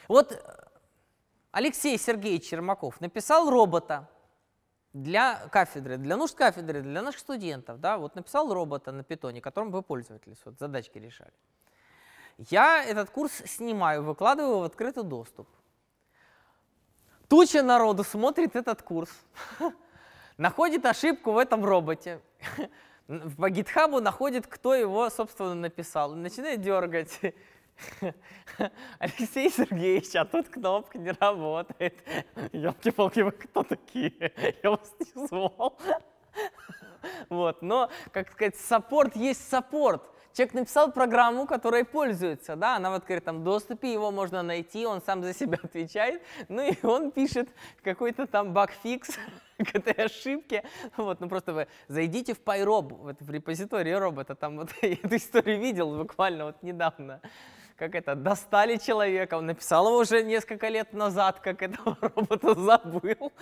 Вот э, Алексей Сергеевич Чермаков написал робота для кафедры, для нужд кафедры, для наших студентов, да, вот написал робота на питоне, которым вы пользовались, вот задачки решали. Я этот курс снимаю, выкладываю в открытый доступ. Туча народу смотрит этот курс, находит ошибку в этом роботе, по гитхабу находит, кто его, собственно, написал, начинает дергать. Алексей Сергеевич, а тут кнопка не работает. Елки-палки, вы кто такие? Я вас не звал. Вот, но, как сказать, саппорт есть саппорт человек написал программу, которой пользуется, да, она в открытом доступе, его можно найти, он сам за себя отвечает, ну и он пишет какой-то там багфикс к этой ошибке, вот, ну просто вы зайдите в PyRob, вот в репозиторий робота, там вот я эту историю видел буквально вот недавно, как это, достали человека, он написал его уже несколько лет назад, как этого робота забыл,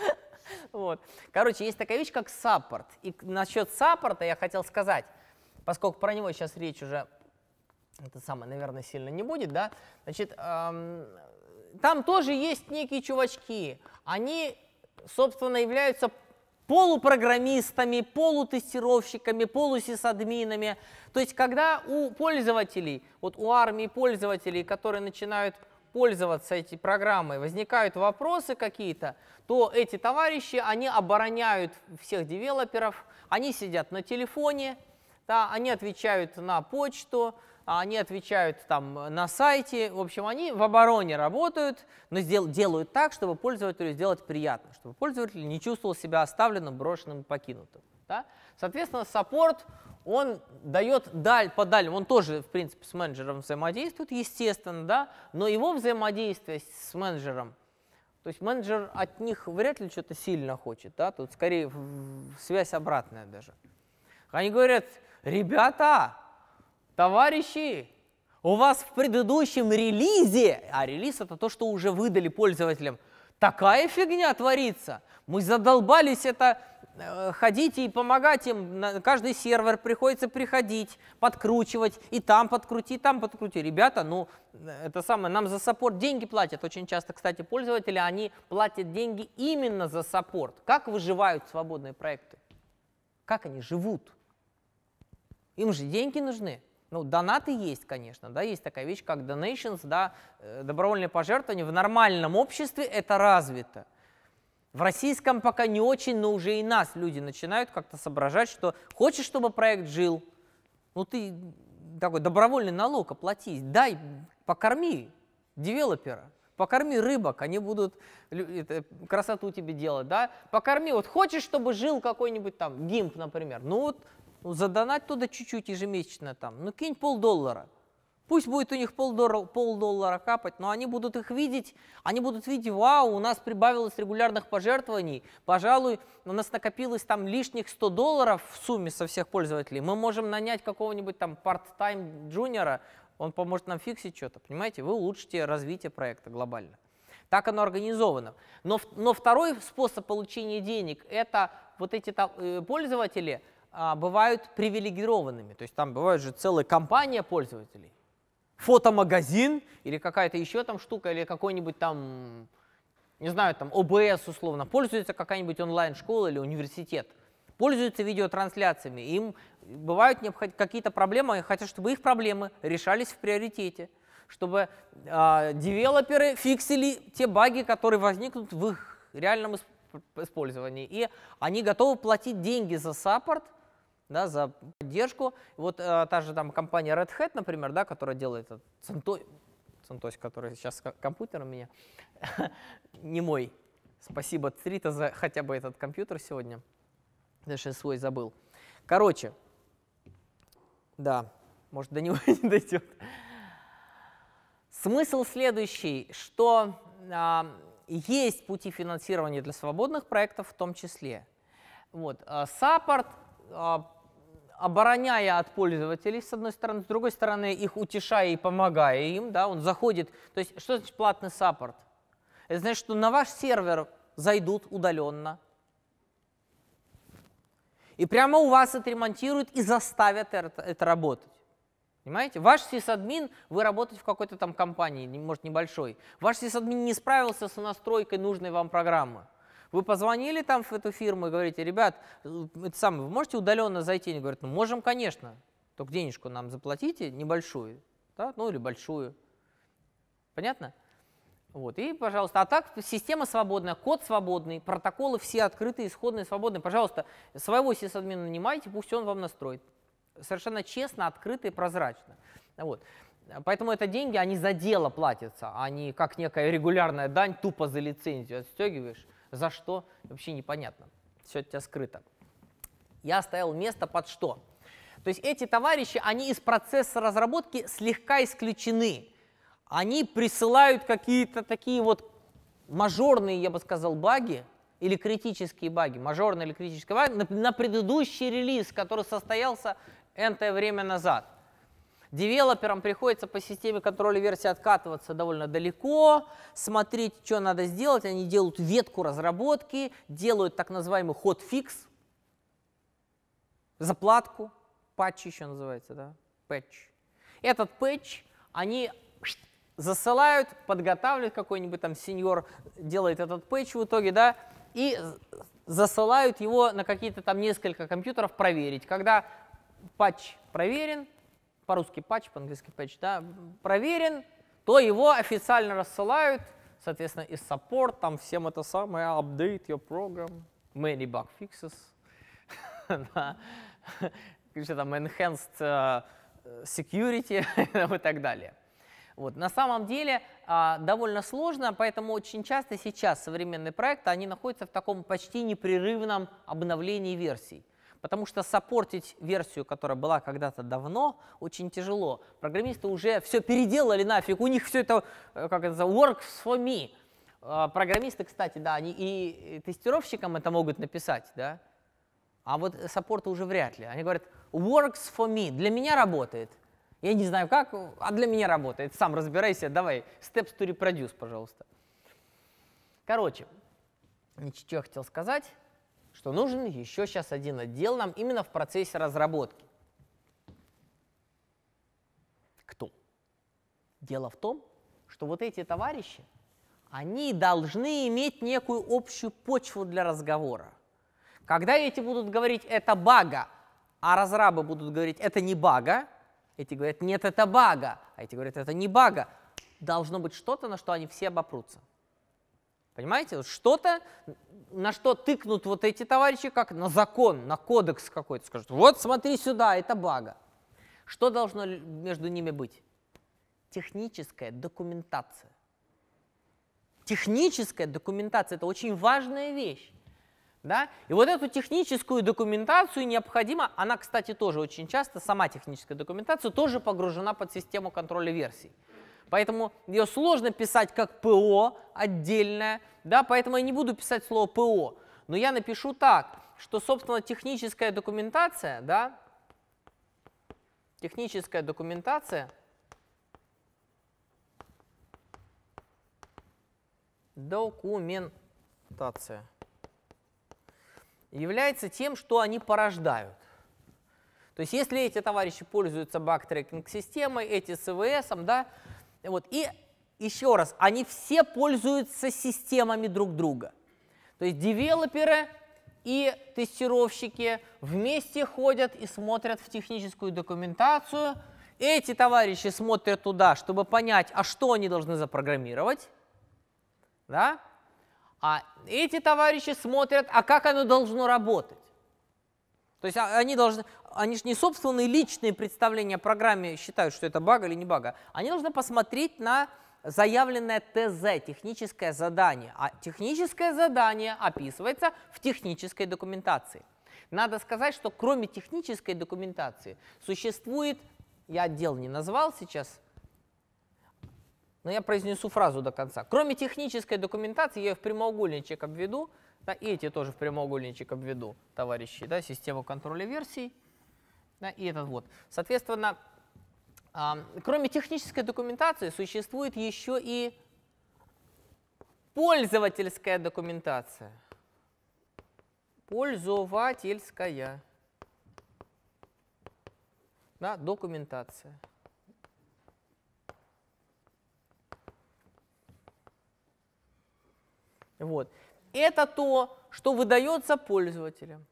вот. Короче, есть такая вещь, как саппорт, и насчет саппорта я хотел сказать, поскольку про него сейчас речь уже, это самое, наверное, сильно не будет, да, значит, эм, там тоже есть некие чувачки, они, собственно, являются полупрограммистами, полутестировщиками, полусисадминами. То есть когда у пользователей, вот у армии пользователей, которые начинают пользоваться эти программы, возникают вопросы какие-то, то эти товарищи, они обороняют всех девелоперов, они сидят на телефоне, да, они отвечают на почту, а они отвечают там на сайте. В общем, они в обороне работают, но сдел- делают так, чтобы пользователю сделать приятно, чтобы пользователь не чувствовал себя оставленным, брошенным, покинутым. Да? Соответственно, саппорт, он дает даль, по он тоже, в принципе, с менеджером взаимодействует, естественно, да, но его взаимодействие с менеджером, то есть менеджер от них вряд ли что-то сильно хочет, да, тут скорее связь обратная даже. Они говорят, ребята, товарищи, у вас в предыдущем релизе, а релиз это то, что уже выдали пользователям, такая фигня творится. Мы задолбались это э, ходить и помогать им. На каждый сервер приходится приходить, подкручивать, и там подкрути, и там подкрути. Ребята, ну, это самое, нам за саппорт деньги платят. Очень часто, кстати, пользователи, они платят деньги именно за саппорт. Как выживают свободные проекты? Как они живут? Им же деньги нужны. Ну, донаты есть, конечно, да, есть такая вещь, как donations, да, э, добровольные пожертвования. В нормальном обществе это развито. В российском пока не очень, но уже и нас люди начинают как-то соображать, что хочешь, чтобы проект жил, ну ты такой добровольный налог оплати, дай, покорми девелопера, покорми рыбок, они будут это, красоту тебе делать, да, покорми, вот хочешь, чтобы жил какой-нибудь там гимп, например, ну вот ну, задонать туда чуть-чуть ежемесячно там, ну, кинь полдоллара. Пусть будет у них полдоллара, полдоллара капать, но они будут их видеть, они будут видеть, вау, у нас прибавилось регулярных пожертвований, пожалуй, у нас накопилось там лишних 100 долларов в сумме со всех пользователей, мы можем нанять какого-нибудь там part-time джуниора, он поможет нам фиксить что-то, понимаете, вы улучшите развитие проекта глобально. Так оно организовано. Но, но второй способ получения денег – это вот эти э, пользователи – а, бывают привилегированными. То есть там бывают же целая компания пользователей. Фотомагазин или какая-то еще там штука, или какой-нибудь там, не знаю, там ОБС условно, пользуется какая-нибудь онлайн-школа или университет пользуются видеотрансляциями, им бывают какие-то проблемы, и хотят, чтобы их проблемы решались в приоритете, чтобы э, девелоперы фиксили те баги, которые возникнут в их реальном использовании. И они готовы платить деньги за саппорт, да, за поддержку. Вот э, та же там компания Red Hat, например, да, которая делает Центой, Центось, который сейчас компьютер у меня, не мой. Спасибо Трита за хотя бы этот компьютер сегодня. Даже свой забыл. Короче, да, может до него не дойдет. Смысл следующий, что а, есть пути финансирования для свободных проектов в том числе. Вот, а, саппорт а, обороняя от пользователей, с одной стороны, с другой стороны, их утешая и помогая им, да, он заходит. То есть, что значит платный саппорт? Это значит, что на ваш сервер зайдут удаленно, и прямо у вас отремонтируют и заставят это, это работать. Понимаете? Ваш сисадмин, вы работаете в какой-то там компании, может, небольшой. Ваш сисадмин не справился с настройкой нужной вам программы. Вы позвонили там в эту фирму и говорите, ребят, э, это самое, вы можете удаленно зайти? Они говорят, ну можем, конечно, только денежку нам заплатите небольшую, да? ну или большую. Понятно? Вот, и, пожалуйста, а так система свободная, код свободный, протоколы все открытые, исходные, свободные. Пожалуйста, своего сисадмина нанимайте, пусть он вам настроит. Совершенно честно, открыто и прозрачно. Вот. Поэтому это деньги, они за дело платятся, а не как некая регулярная дань, тупо за лицензию отстегиваешь. За что? Вообще непонятно. Все у тебя скрыто. Я оставил место под что? То есть эти товарищи, они из процесса разработки слегка исключены. Они присылают какие-то такие вот мажорные, я бы сказал, баги, или критические баги, мажорные или критические баги, на, на предыдущий релиз, который состоялся энтое время назад. Девелоперам приходится по системе контроля версии откатываться довольно далеко, смотреть, что надо сделать. Они делают ветку разработки, делают так называемый hotfix, заплатку, патч еще называется, да, патч. Этот патч они засылают, подготавливают какой-нибудь там сеньор, делает этот патч в итоге, да, и засылают его на какие-то там несколько компьютеров проверить. Когда патч проверен, по-русски патч, по-английски патч, да, проверен, то его официально рассылают, соответственно, и саппорт, там всем это самое, update your program, many bug fixes, там enhanced э, security и так далее. Вот. На самом деле а, довольно сложно, поэтому очень часто сейчас современные проекты, они находятся в таком почти непрерывном обновлении версий. Потому что саппортить версию, которая была когда-то давно, очень тяжело. Программисты уже все переделали нафиг, у них все это, э, как это, works for me. А, программисты, кстати, да, они и тестировщикам это могут написать, да, а вот саппорты уже вряд ли. Они говорят, works for me, для меня работает. Я не знаю как, а для меня работает. Сам разбирайся, давай, steps to reproduce, пожалуйста. Короче, ничего хотел сказать что нужен еще сейчас один отдел нам именно в процессе разработки. Кто? Дело в том, что вот эти товарищи, они должны иметь некую общую почву для разговора. Когда эти будут говорить «это бага», а разрабы будут говорить «это не бага», эти говорят «нет, это бага», а эти говорят «это не бага», должно быть что-то, на что они все обопрутся. Понимаете, вот что-то, на что тыкнут вот эти товарищи, как на закон, на кодекс какой-то, скажут, вот смотри сюда, это бага. Что должно между ними быть? Техническая документация. Техническая документация – это очень важная вещь. Да? И вот эту техническую документацию необходимо, она, кстати, тоже очень часто, сама техническая документация, тоже погружена под систему контроля версий. Поэтому ее сложно писать как ПО отдельное, да, поэтому я не буду писать слово ПО. Но я напишу так, что, собственно, техническая документация, да, техническая документация документация является тем, что они порождают. То есть если эти товарищи пользуются бактрекинг-системой, эти СВСом, да, вот. И еще раз, они все пользуются системами друг друга. То есть девелоперы и тестировщики вместе ходят и смотрят в техническую документацию. Эти товарищи смотрят туда, чтобы понять, а что они должны запрограммировать. Да? А эти товарищи смотрят, а как оно должно работать. То есть а, они должны, они же не собственные личные представления о программе считают, что это бага или не бага. Они должны посмотреть на заявленное ТЗ, техническое задание. А техническое задание описывается в технической документации. Надо сказать, что кроме технической документации существует, я отдел не назвал сейчас, но я произнесу фразу до конца. Кроме технической документации, я ее в прямоугольничек обведу, да, и эти тоже в прямоугольничек обведу, товарищи, да, систему контроля версий. Да, и этот вот. Соответственно, а, кроме технической документации существует еще и пользовательская документация. Пользовательская да, документация. Вот это то, что выдается пользователям.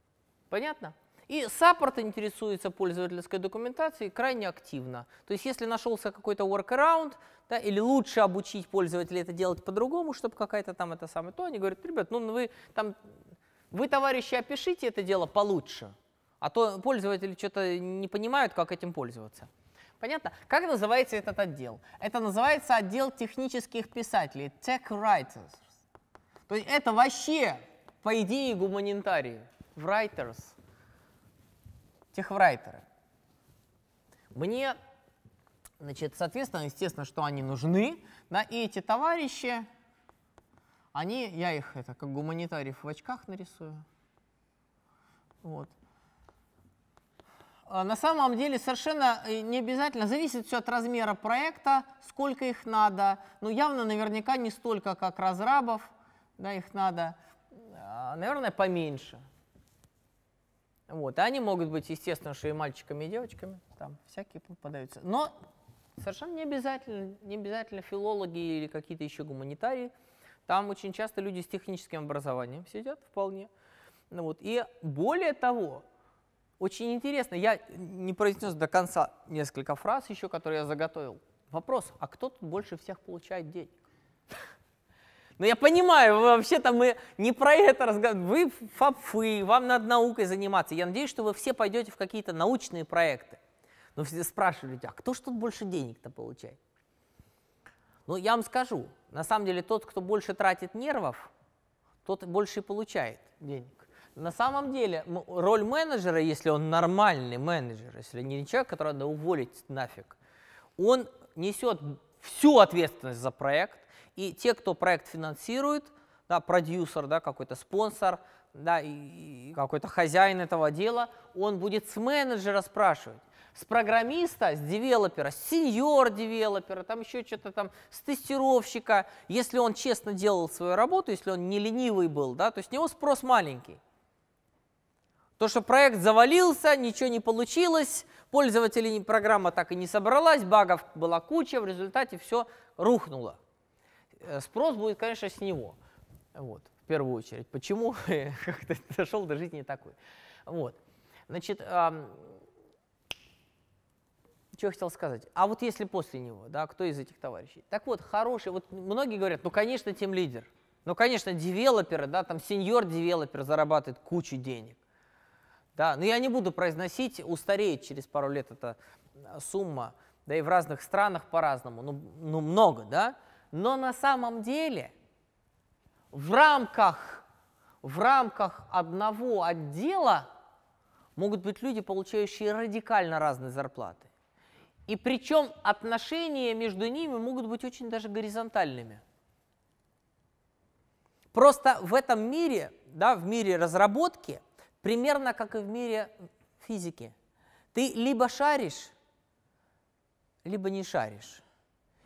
Понятно? И саппорт интересуется пользовательской документацией крайне активно. То есть если нашелся какой-то workaround, да, или лучше обучить пользователя это делать по-другому, чтобы какая-то там это самое, то они говорят, ребят, ну, ну вы там, вы, товарищи, опишите это дело получше, а то пользователи что-то не понимают, как этим пользоваться. Понятно? Как называется этот отдел? Это называется отдел технических писателей, tech writers. То есть это вообще, по идее, гуманитарии, writers, техврайтеры. Мне, значит, соответственно, естественно, что они нужны, да, и эти товарищи, они, я их это как гуманитариев в очках нарисую. Вот. А на самом деле совершенно э, не обязательно, зависит все от размера проекта, сколько их надо. Но ну, явно наверняка не столько, как разрабов, да, их надо, а, наверное, поменьше. Вот, и они могут быть, естественно, что и мальчиками, и девочками, там всякие попадаются. Но совершенно не обязательно, не обязательно филологи или какие-то еще гуманитарии. Там очень часто люди с техническим образованием сидят вполне. Ну, вот. И более того, очень интересно, я не произнес до конца несколько фраз еще, которые я заготовил. Вопрос, а кто тут больше всех получает денег? Но ну, я понимаю, вообще-то мы не про это разговариваем. Вы фапфы, вам надо наукой заниматься. Я надеюсь, что вы все пойдете в какие-то научные проекты. Но все спрашивают люди, а кто ж тут больше денег-то получает? Ну, я вам скажу, на самом деле тот, кто больше тратит нервов, тот больше и получает денег. На самом деле роль менеджера, если он нормальный менеджер, если не человек, которого надо уволить нафиг, он несет всю ответственность за проект, и те, кто проект финансирует, да, продюсер, да, какой-то спонсор, да, и, и какой-то хозяин этого дела, он будет с менеджера спрашивать, с программиста, с девелопера, с сеньор-девелопера, там еще что-то там, с тестировщика. Если он честно делал свою работу, если он не ленивый был, да, то с него спрос маленький. То, что проект завалился, ничего не получилось, пользователей программа так и не собралась, багов была куча, в результате все рухнуло. Э, спрос будет, конечно, с него. Вот, в первую очередь. Почему как-то дошел до жизни такой? Вот. Значит, что я хотел сказать? А вот если после него, да, кто из этих товарищей? Так вот, хороший, вот многие говорят, ну, конечно, тем лидер. Ну, конечно, девелоперы, да, там сеньор-девелопер зарабатывает кучу денег. Да, но я не буду произносить, устареет через пару лет эта э, сумма, да и в разных странах по-разному, ну, ну много, да. Но на самом деле в рамках, в рамках одного отдела могут быть люди, получающие радикально разные зарплаты. И причем отношения между ними могут быть очень даже горизонтальными. Просто в этом мире, да, в мире разработки, примерно как и в мире физики, ты либо шаришь, либо не шаришь.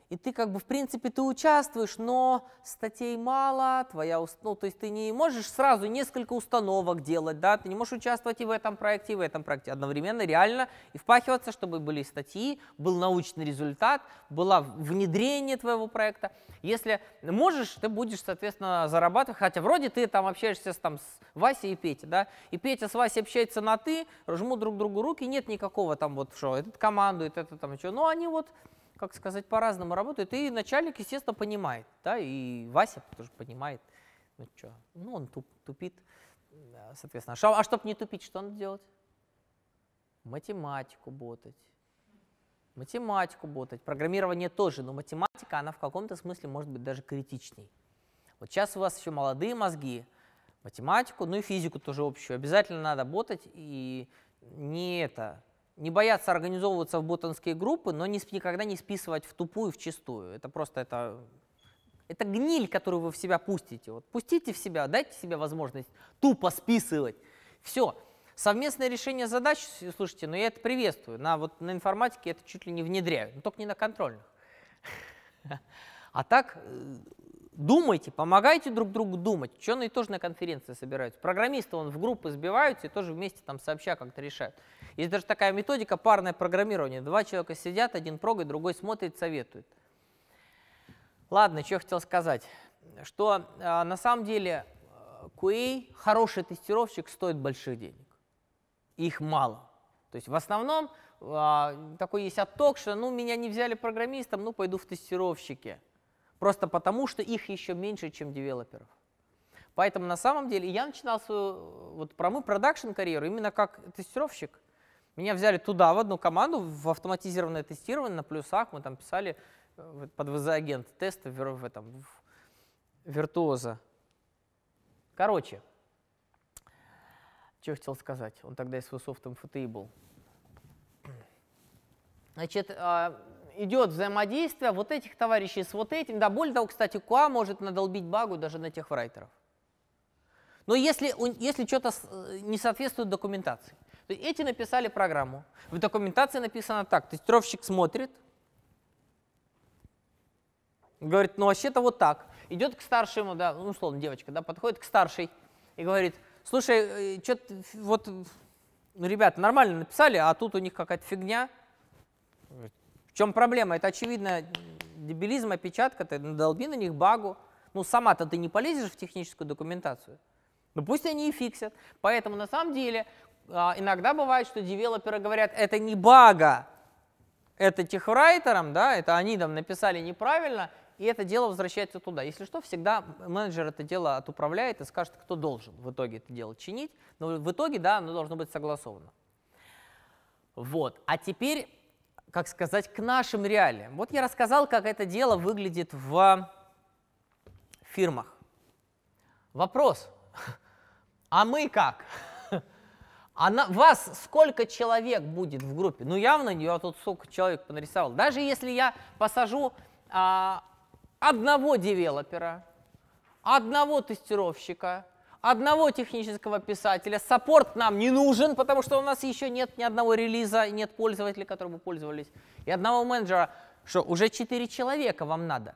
И ты как бы, в принципе, ты участвуешь, но статей мало, твоя, уст... ну, то есть ты не можешь сразу несколько установок делать, да, ты не можешь участвовать и в этом проекте, и в этом проекте одновременно, реально, и впахиваться, чтобы были статьи, был научный результат, было внедрение твоего проекта. Если можешь, ты будешь, соответственно, зарабатывать, хотя вроде ты там общаешься с, там, с Васей и Петей, да, и Петя с Васей общается на «ты», жмут друг другу руки, нет никакого там вот, что, этот командует, это там, что, ну, они вот как сказать, по-разному работают. И начальник, естественно, понимает, да, и Вася тоже понимает. Ну что, ну он туп, тупит, соответственно. А, а чтобы не тупить, что надо делать? Математику ботать. Математику ботать. Программирование тоже, но математика, она в каком-то смысле может быть даже критичней. Вот сейчас у вас еще молодые мозги, математику, ну и физику тоже общую. Обязательно надо ботать и не это, не бояться организовываться в ботанские группы, но не, никогда не списывать в тупую, в чистую. Это просто это, это гниль, которую вы в себя пустите. Вот пустите в себя, дайте себе возможность тупо списывать. Все. Совместное решение задач, слушайте, но ну я это приветствую. На, вот, на информатике это чуть ли не внедряю, но только не на контрольных. А так э, Думайте, помогайте друг другу думать. Ученые тоже на конференции собираются. Программисты он в группы сбиваются и тоже вместе там сообща как-то решают. Есть даже такая методика парное программирование. Два человека сидят, один прогает, другой смотрит, советует. Ладно, что я хотел сказать. Что э, на самом деле э, QA, хороший тестировщик, стоит больших денег. Их мало. То есть в основном э, такой есть отток, что ну меня не взяли программистом, ну пойду в тестировщики. Просто потому, что их еще меньше, чем девелоперов. Поэтому на самом деле я начинал свою вот прямую продакшн карьеру именно как тестировщик. Меня взяли туда, в одну команду, в автоматизированное тестирование на плюсах. Мы там писали э, под ВЗ-агент тесты в этом в виртуоза. Короче, что я хотел сказать? Он тогда и с софтом ФТИ был. Значит, а, идет взаимодействие вот этих товарищей с вот этим. Да, более того, кстати, QA может надолбить багу даже на тех врайтеров. Но если, если что-то э, не соответствует документации, то эти написали программу. В документации написано так, тестировщик смотрит, говорит, ну вообще-то вот так. Идет к старшему, да, ну условно девочка, да, подходит к старшей и говорит, слушай, э, что вот, ну, ребята, нормально написали, а тут у них какая-то фигня. В чем проблема? Это, очевидно, дебилизм опечатка, ты надолби на них багу. Ну, сама-то ты не полезешь в техническую документацию. Ну, пусть они и фиксят. Поэтому, на самом деле, а, иногда бывает, что девелоперы говорят, это не бага, это техрайтерам, да, это они там написали неправильно, и это дело возвращается туда. Если что, всегда менеджер это дело отуправляет и скажет, кто должен в итоге это дело чинить. Но в итоге, да, оно должно быть согласовано. Вот. А теперь как сказать, к нашим реалиям. Вот я рассказал, как это дело выглядит в фирмах. Вопрос, а мы как? А на, вас сколько человек будет в группе? Ну, явно я тут сколько человек понарисовал. Даже если я посажу а, одного девелопера, одного тестировщика, одного технического писателя. Саппорт нам не нужен, потому что у нас еще нет ни одного релиза, нет пользователей, которые бы пользовались. И одного менеджера, что уже 4 человека вам надо.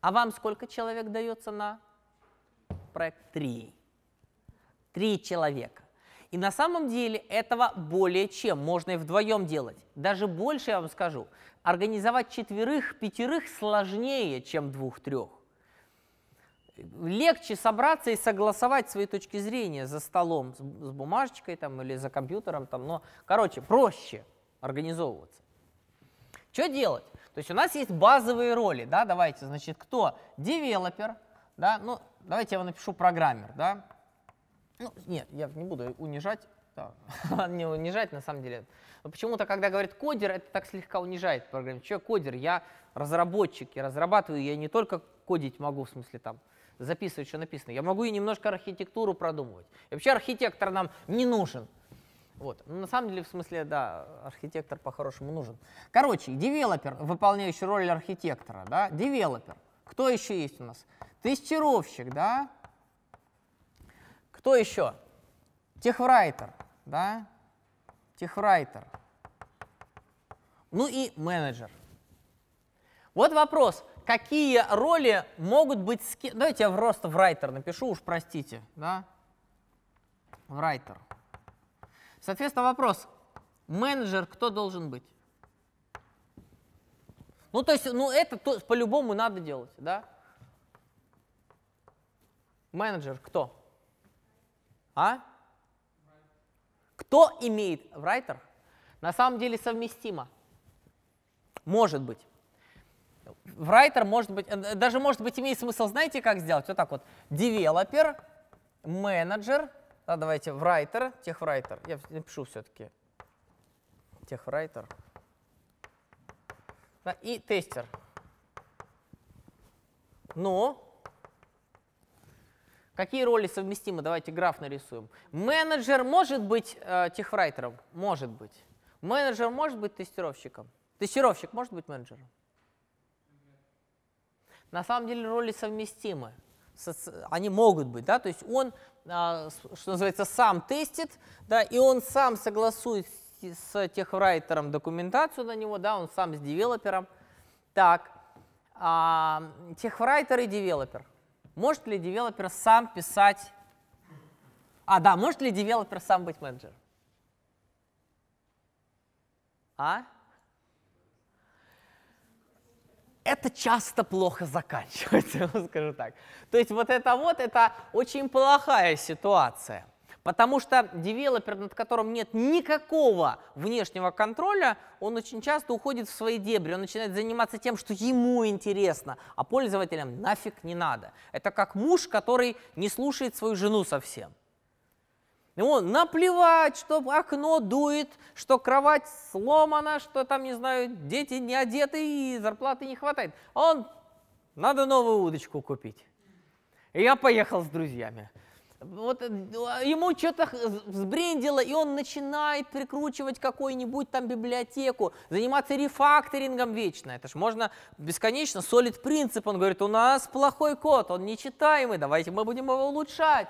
А вам сколько человек дается на проект? Три. Три человека. И на самом деле этого более чем. Можно и вдвоем делать. Даже больше я вам скажу. Организовать четверых, пятерых сложнее, чем двух-трех легче собраться и согласовать свои точки зрения за столом с, с бумажечкой там, или за компьютером. Там, но, короче, проще организовываться. Что делать? То есть у нас есть базовые роли. Да? Давайте, значит, кто? Девелопер. Да? Ну, давайте я его напишу программер. Да? Ну, нет, я не буду унижать. Да. не унижать, на самом деле. Почему-то, когда говорят кодер, это так слегка унижает программу. Че кодер? Я разработчик, я разрабатываю, я не только кодить могу, в смысле там записывать, что написано. Я могу и немножко архитектуру продумывать. И вообще архитектор нам не нужен. Вот. Ну, на самом деле, в смысле, да, архитектор по-хорошему нужен. Короче, девелопер, выполняющий роль архитектора, да, девелопер. Кто еще есть у нас? Тестировщик, да? Кто еще? Техрайтер, да? Техрайтер. Ну и менеджер. Вот вопрос, какие роли могут быть ски... Давайте ну, я просто в райтер напишу, уж простите, да? В райтер. Соответственно, вопрос. Менеджер кто должен быть? Ну, то есть, ну, это по-любому надо делать, да? Менеджер кто? А? Кто имеет райтер? На самом деле совместимо. Может быть в райтер может быть, э, даже может быть имеет смысл, знаете, как сделать? Вот так вот, девелопер, менеджер, а давайте в райтер, техврайтер, я напишу все-таки, техврайтер, да, и тестер. Но ну? какие роли совместимы? Давайте граф нарисуем. Менеджер может быть э, техврайтером? Может быть. Менеджер может быть тестировщиком? Тестировщик может быть менеджером? на самом деле роли совместимы. Они могут быть, да, то есть он, а, что называется, сам тестит, да, и он сам согласует с техврайтером документацию на него, да, он сам с девелопером. Так, а, техрайтер и девелопер. Может ли девелопер сам писать... А, да, может ли девелопер сам быть менеджером? А? это часто плохо заканчивается, скажу так. То есть вот это вот, это очень плохая ситуация. Потому что девелопер, над которым нет никакого внешнего контроля, он очень часто уходит в свои дебри, он начинает заниматься тем, что ему интересно, а пользователям нафиг не надо. Это как муж, который не слушает свою жену совсем. Ему наплевать, что окно дует, что кровать сломана, что там, не знаю, дети не одеты и зарплаты не хватает. он, надо новую удочку купить. И я поехал с друзьями. Вот э, ему что-то сбрендило, и он начинает прикручивать какую-нибудь там библиотеку, заниматься рефакторингом вечно. Это же можно бесконечно солить принцип. Он говорит, у нас плохой код, он нечитаемый, давайте мы будем его улучшать.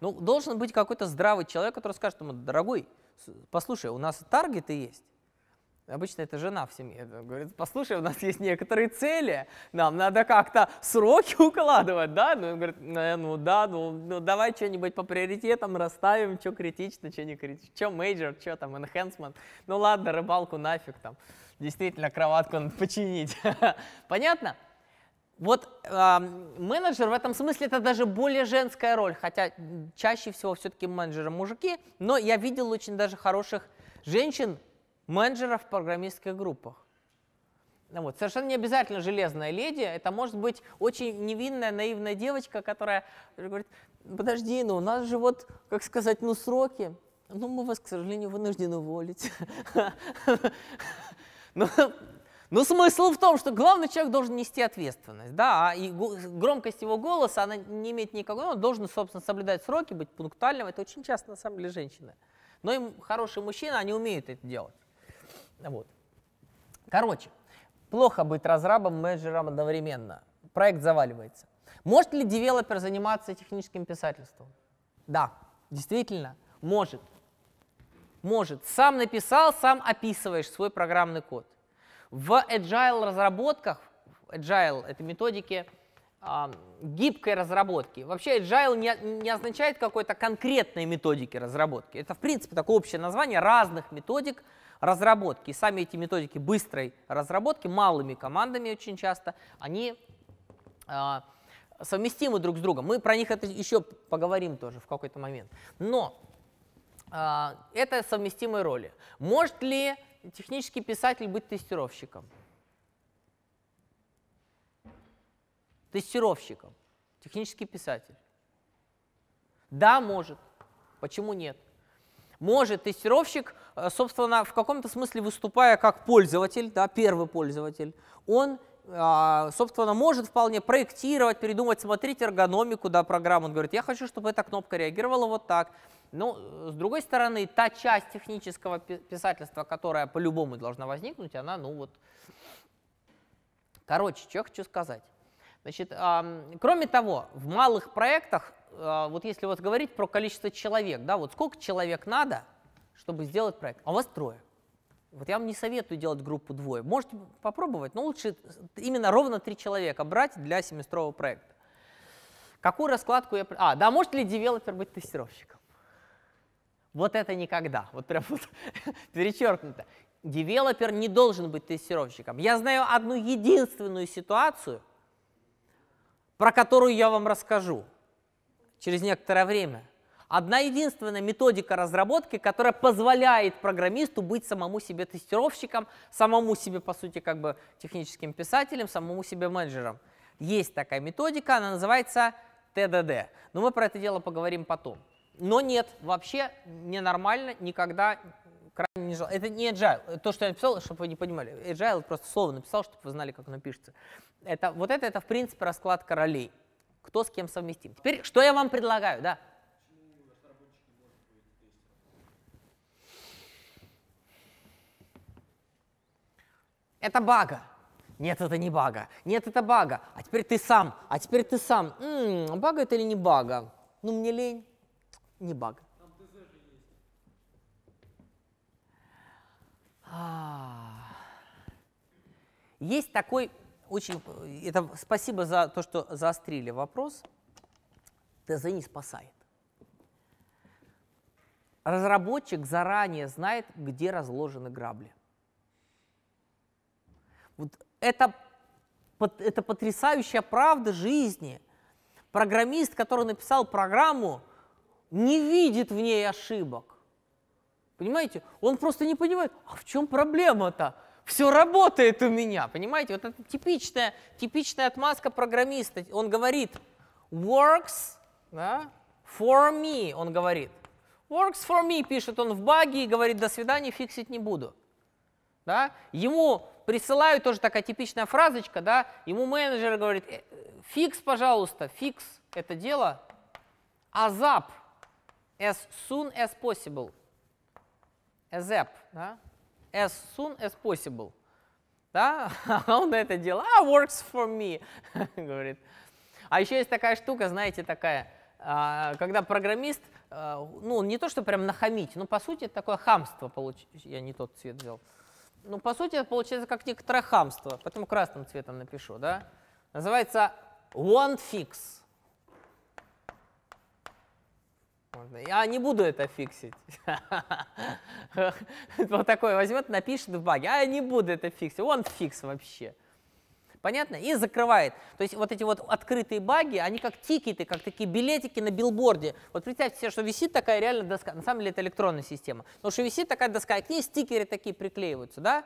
Ну, должен быть какой-то здравый человек, который скажет ему, дорогой, послушай, у нас таргеты есть. Обычно это жена в семье. Э, говорит, послушай, у нас есть некоторые цели, нам надо как-то сроки укладывать, да? Ну, он говорит, «Э, ну да, ну, ну давай что-нибудь по приоритетам расставим, что критично, что не критично, что мейджор, что там, enhancement. Ну ладно, рыбалку нафиг там, действительно кроватку надо починить. Понятно? Вот э, менеджер в этом смысле это даже более женская роль, хотя чаще всего все-таки менеджеры мужики, но я видел очень даже хороших женщин, менеджеров в программистских группах. Ну вот. Совершенно не обязательно железная леди, это может быть очень невинная, наивная девочка, которая говорит, подожди, ну у нас же вот, как сказать, ну сроки, ну мы вас, к сожалению, вынуждены уволить. Ну, но смысл в том, что главный человек должен нести ответственность, да, а и громкость его голоса, она не имеет никакого, ну, он должен, собственно, соблюдать сроки, быть пунктуальным, это очень часто, на самом деле, женщины. Но им хорошие мужчины, они умеют это делать. Вот. Короче, плохо быть разрабом, менеджером одновременно. Проект заваливается. Может ли девелопер заниматься техническим писательством? Да, действительно, может. Может. Сам написал, сам описываешь свой программный код. В agile разработках, agile это методики э, гибкой разработки. Вообще agile не, не означает какой-то конкретной методики разработки. Это в принципе такое общее название разных методик разработки. И сами эти методики быстрой разработки малыми командами очень часто, они э, совместимы друг с другом. Мы про них это еще поговорим тоже в какой-то момент. Но э, это совместимые роли. Может ли технический писатель быть тестировщиком? Тестировщиком. Технический писатель. Да, может. Почему нет? Может тестировщик, э, собственно, в каком-то смысле выступая как пользователь, да, первый пользователь, он, а, собственно, может вполне проектировать, передумать, смотреть эргономику да, программы. Он говорит, я хочу, чтобы эта кнопка реагировала вот так, но, ну, с другой стороны, та часть технического писательства, которая по-любому должна возникнуть, она, ну вот... Короче, что я хочу сказать. Значит, э, кроме того, в малых проектах, э, вот если вот говорить про количество человек, да, вот сколько человек надо, чтобы сделать проект, а у вас трое. Вот я вам не советую делать группу двое. Можете попробовать, но лучше именно ровно три человека брать для семестрового проекта. Какую раскладку я... А, да, может ли девелопер быть тестировщиком? Вот это никогда. Вот прям вот перечеркнуто. Девелопер не должен быть тестировщиком. Я знаю одну единственную ситуацию, про которую я вам расскажу через некоторое время. Одна единственная методика разработки, которая позволяет программисту быть самому себе тестировщиком, самому себе, по сути, как бы техническим писателем, самому себе менеджером. Есть такая методика, она называется TDD. Но мы про это дело поговорим потом. Но нет, вообще ненормально, никогда крайне не желаю. Это не agile. То, что я написал, чтобы вы не понимали. Agile просто слово написал, чтобы вы знали, как оно пишется. Это, вот это, это в принципе расклад королей. Кто с кем совместим. Теперь, что я вам предлагаю, да? Это бага. Нет, это не бага. Нет, это бага. А теперь ты сам. А теперь ты сам. М-м, бага это или не бага? Ну, мне лень не баг. есть. А. Есть такой очень... Это спасибо за то, что заострили вопрос. ТЗ не спасает. Разработчик заранее знает, где разложены грабли. Вот это, это потрясающая правда жизни. Программист, который написал программу, не видит в ней ошибок. Понимаете? Он просто не понимает, а в чем проблема-то? Все работает у меня, понимаете? Вот это типичная, типичная отмазка программиста. Он говорит, works да, for me, он говорит. Works for me, пишет он в баге и говорит, до свидания, фиксить не буду. Да? Ему присылают, тоже такая типичная фразочка, да, ему менеджер говорит, «Э, э, фикс, пожалуйста, фикс это дело, а азап, As soon as possible. As app, да? As soon as possible. Да? А он это делал. Ah, «А, works for me, говорит. А еще есть такая штука, знаете, такая, а, когда программист, ну, не то, что прям нахамить, но по сути это такое хамство получилось. Я не тот цвет взял. Ну, по сути, это получается как некоторое хамство, поэтому красным цветом напишу, да? Называется want fix. можно. Я не буду это фиксить. Вот такой возьмет, напишет в баге, а я не буду это фиксить. Он фикс вообще. Понятно? И закрывает. То есть вот эти вот открытые баги, они как тикеты, как такие билетики на билборде. Вот представьте себе, что висит такая реально доска. На самом деле это электронная система. Потому что висит такая доска, и к ней стикеры такие приклеиваются, да?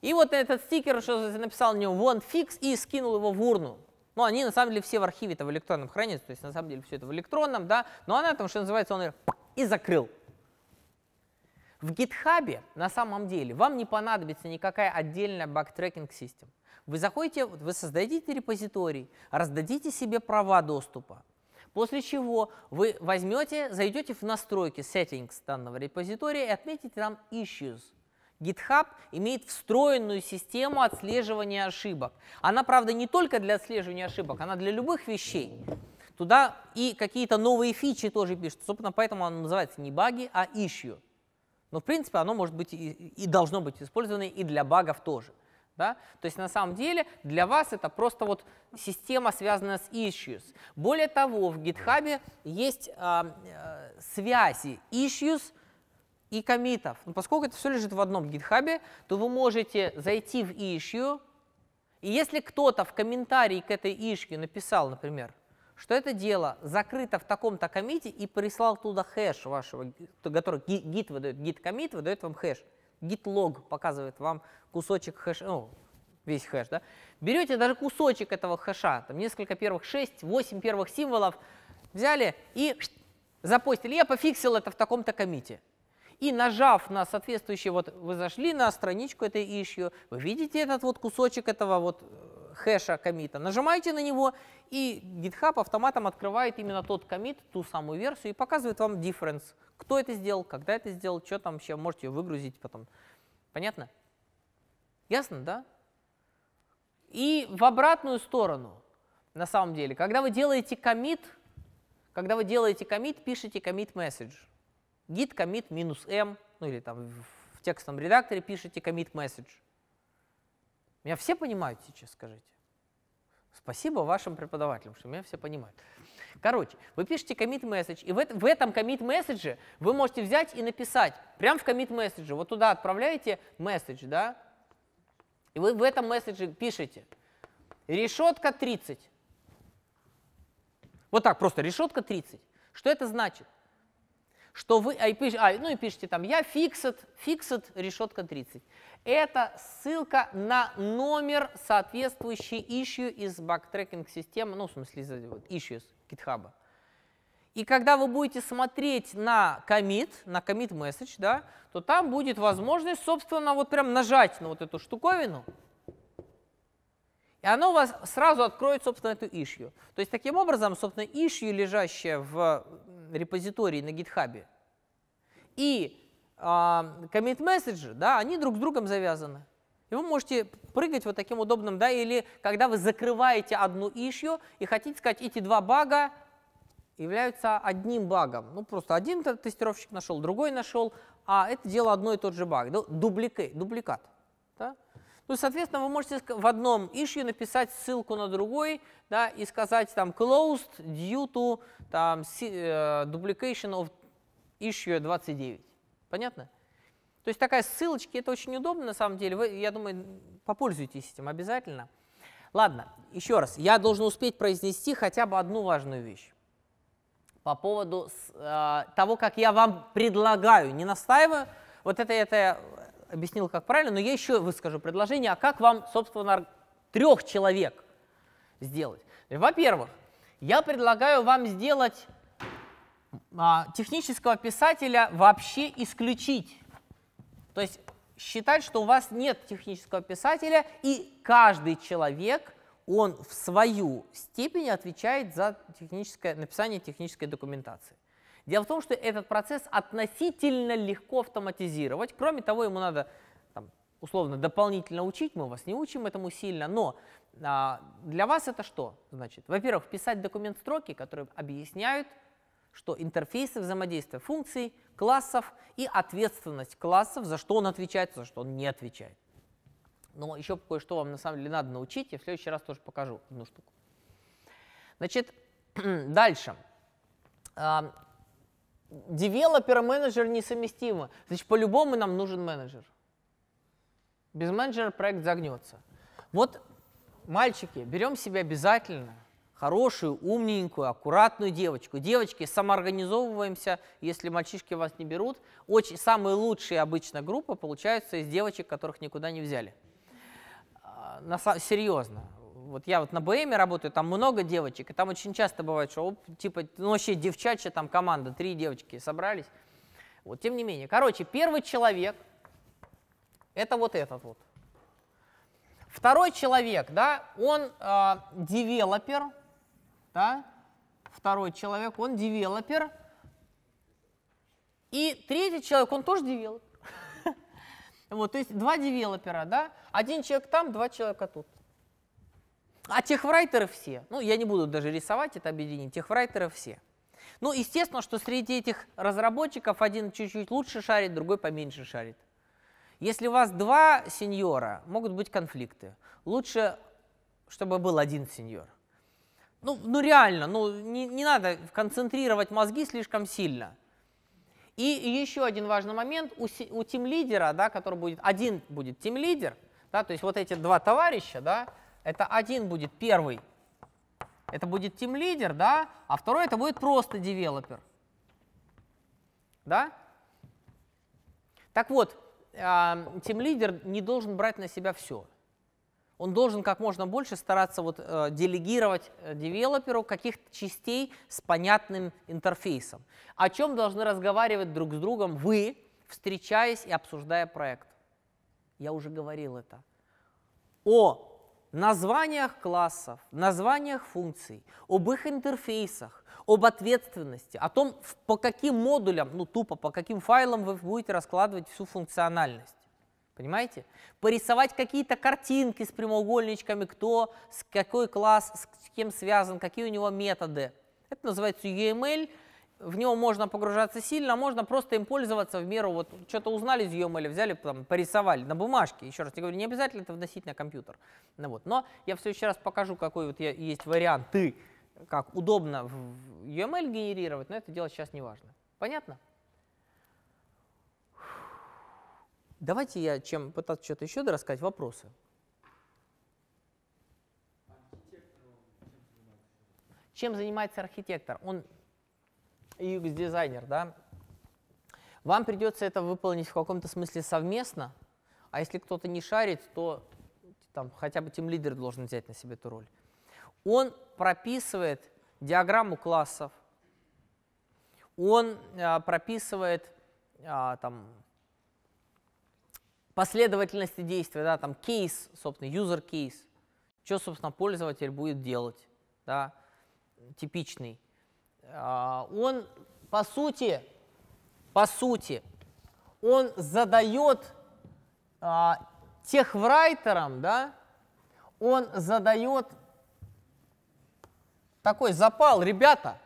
И вот этот стикер, что написал на него, вон фикс, и скинул его в урну. Но ну, они на самом деле все в архиве это в электронном хранятся, то есть на самом деле все это в электронном, да, но она там, что называется, он ее и закрыл. В GitHub на самом деле вам не понадобится никакая отдельная бактрекинг система. Вы заходите, вы создадите репозиторий, раздадите себе права доступа, после чего вы возьмете, зайдете в настройки settings данного репозитория и отметите там issues – GitHub имеет встроенную систему отслеживания ошибок. Она, правда, не только для отслеживания ошибок, она для любых вещей. Туда и какие-то новые фичи тоже пишут. Собственно, поэтому оно называется не баги, а issue. Но, в принципе, оно может быть и, и должно быть использовано и для багов тоже. Да? То есть на самом деле для вас это просто вот система, связанная с issues. Более того, в GitHub есть а, а, связи issues и комитов. Но поскольку это все лежит в одном гитхабе, то вы можете зайти в issue, и если кто-то в комментарии к этой issue написал, например, что это дело закрыто в таком-то комите и прислал туда хэш вашего, который гит выдает, гид комит выдает вам хэш. гит лог показывает вам кусочек хэш, ну, весь хэш, да? Берете даже кусочек этого хэша, там несколько первых, 6, 8 первых символов, взяли и запостили. Я пофиксил это в таком-то комите и нажав на соответствующее вот вы зашли на страничку этой issue, вы видите этот вот кусочек этого вот э, хэша комита, нажимаете на него, и GitHub автоматом открывает именно тот комит, ту самую версию, и показывает вам difference, кто это сделал, когда это сделал, что там вообще, можете ее выгрузить потом. Понятно? Ясно, да? И в обратную сторону, на самом деле, когда вы делаете комит, когда вы делаете комит, пишите commit message git commit минус m, ну или там в текстовом редакторе пишите commit message. Меня все понимают сейчас, скажите. Спасибо вашим преподавателям, что меня все понимают. Короче, вы пишете commit message, и в, этом commit message вы можете взять и написать, прямо в commit message, вот туда отправляете message, да, и вы в этом месседже пишете решетка 30. Вот так просто, решетка 30. Что это значит? что вы, а, и пишите, а, ну и пишите там, я fixed, fixed решетка 30. Это ссылка на номер соответствующий issue из бактрекинг системы, ну в смысле issue из GitHub. И когда вы будете смотреть на commit, на commit message, да, то там будет возможность, собственно, вот прям нажать на вот эту штуковину, и оно у вас сразу откроет, собственно, эту ишью. То есть, таким образом, собственно, ишью, лежащая в репозитории на гитхабе, и э, commit message, да, они друг с другом завязаны. И вы можете прыгать вот таким удобным, да, или когда вы закрываете одну ишью и хотите сказать, эти два бага являются одним багом. Ну, просто один тестировщик нашел, другой нашел, а это дело одно и тот же баг, дубликат. дубликат. Ну, соответственно, вы можете в одном issue написать ссылку на другой, да, и сказать там closed due to там, э, duplication of issue 29. Понятно? То есть такая ссылочки, это очень удобно на самом деле. Вы, я думаю, попользуйтесь этим обязательно. Ладно, еще раз, я должен успеть произнести хотя бы одну важную вещь по поводу э, того, как я вам предлагаю, не настаиваю. Вот это, это объяснил, как правильно, но я еще выскажу предложение, а как вам, собственно, трех человек сделать? Во-первых, я предлагаю вам сделать а, технического писателя вообще исключить. То есть считать, что у вас нет технического писателя, и каждый человек, он в свою степень отвечает за техническое, написание технической документации. Дело в том, что этот процесс относительно легко автоматизировать. Кроме того, ему надо там, условно дополнительно учить, мы вас не учим этому сильно, но а, для вас это что значит? Во-первых, писать документ строки, которые объясняют, что интерфейсы взаимодействия функций, классов и ответственность классов, за что он отвечает, за что он не отвечает. Но еще кое-что вам на самом деле надо научить, я в следующий раз тоже покажу одну штуку. Значит, дальше. А, девелопер и менеджер несовместимы. Значит, по-любому нам нужен менеджер. Без менеджера проект загнется. Вот, мальчики, берем себе обязательно хорошую, умненькую, аккуратную девочку. Девочки, самоорганизовываемся, если мальчишки вас не берут. Очень, самые лучшие обычно группы получаются из девочек, которых никуда не взяли. А, на, серьезно. Вот я вот на БМ работаю, там много девочек, и там очень часто бывает, что, оп, типа, ну вообще девчачья там команда, три девочки собрались. Вот, тем не менее. Короче, первый человек – это вот этот вот. Второй человек, да, он э, девелопер, да, второй человек, он девелопер. И третий человек, он тоже девелопер. Вот, то есть два девелопера, да, один человек там, два человека тут. А техврайтеры все. Ну, я не буду даже рисовать это объединение. Техврайтеры все. Ну, естественно, что среди этих разработчиков один чуть-чуть лучше шарит, другой поменьше шарит. Если у вас два сеньора, могут быть конфликты. Лучше, чтобы был один сеньор. Ну, ну реально, ну не, не надо концентрировать мозги слишком сильно. И еще один важный момент, у, у тим-лидера, да, который будет, один будет тим-лидер, да, то есть вот эти два товарища, да, это один будет первый, это будет Team лидер, да, а второй это будет просто девелопер. Да? Так вот, Team а, лидер не должен брать на себя все. Он должен как можно больше стараться вот, э, делегировать э, девелоперу каких-то частей с понятным интерфейсом. О чем должны разговаривать друг с другом вы, встречаясь и обсуждая проект. Я уже говорил это. О названиях классов, названиях функций, об их интерфейсах, об ответственности, о том, по каким модулям, ну тупо, по каким файлам вы будете раскладывать всю функциональность. Понимаете? Порисовать какие-то картинки с прямоугольничками, кто, с какой класс, с кем связан, какие у него методы. Это называется UML – в него можно погружаться сильно, а можно просто им пользоваться в меру, вот что-то узнали из UML, взяли, там, порисовали на бумажке. Еще раз не говорю, не обязательно это вносить на компьютер. Ну, вот. Но я все еще раз покажу, какой вот я, есть Ты как удобно в UML e генерировать, но это дело сейчас не важно. Понятно? Давайте я, чем пытаться что-то еще дорассказать, вопросы. Чем занимается архитектор? Он UX-дизайнер, да, вам придется это выполнить в каком-то смысле совместно, а если кто-то не шарит, то там, хотя бы тем лидер должен взять на себе эту роль. Он прописывает диаграмму классов, он а, прописывает а, там, последовательности действия, да, там кейс, собственно, user кейс, что, собственно, пользователь будет делать, да, типичный. А, он, по сути, по сути, он задает а, техврайтерам, да, он задает такой запал, ребята.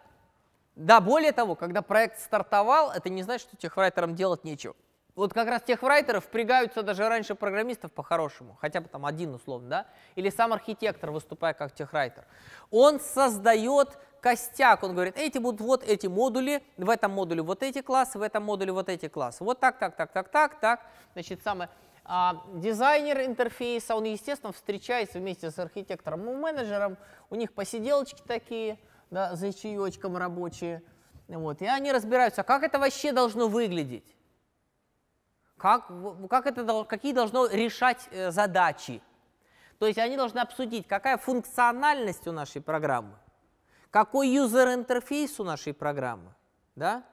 Да, более того, когда проект стартовал, это не значит, что тех техврайтерам делать нечего вот как раз тех райтеров впрягаются даже раньше программистов по-хорошему, хотя бы там один условно, да, или сам архитектор, выступая как техрайтер. Он создает костяк, он говорит, эти будут вот эти модули, в этом модуле вот эти классы, в этом модуле вот эти классы. Вот так, так, так, так, так, так. Значит, самое... А дизайнер интерфейса, он, естественно, встречается вместе с архитектором и менеджером, у них посиделочки такие, да, за чаечком рабочие, вот, и они разбираются, как это вообще должно выглядеть как, как это, какие должно решать э, задачи. То есть они должны обсудить, какая функциональность у нашей программы, какой юзер-интерфейс у нашей программы, да,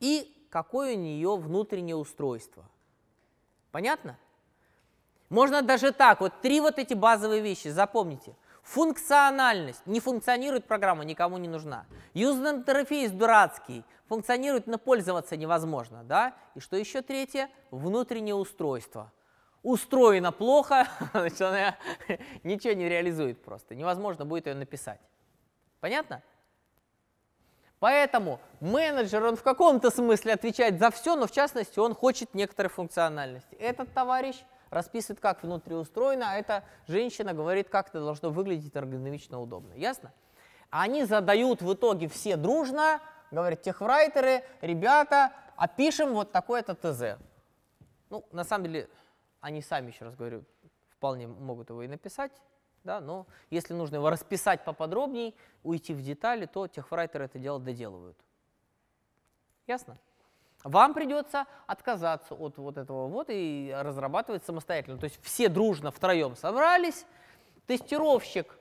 и какое у нее внутреннее устройство. Понятно? Можно даже так, вот три вот эти базовые вещи, запомните – Функциональность. Не функционирует программа, никому не нужна. User интерфейс дурацкий. Функционирует, но пользоваться невозможно. Да? И что еще третье? Внутреннее устройство. Устроено плохо, значит, ничего не реализует просто. Невозможно будет ее написать. Понятно? Поэтому менеджер, он в каком-то смысле отвечает за все, но в частности он хочет некоторой функциональности. Этот товарищ – расписывает, как внутри устроено, а эта женщина говорит, как это должно выглядеть эргономично удобно. Ясно? Они задают в итоге все дружно, говорят техврайтеры, ребята, опишем вот такое-то ТЗ. Ну, на самом деле, они сами, еще раз говорю, вполне могут его и написать, да, но если нужно его расписать поподробней, уйти в детали, то техрайтеры это дело доделывают. Ясно? Вам придется отказаться от вот этого вот и разрабатывать самостоятельно. То есть все дружно втроем собрались, тестировщик,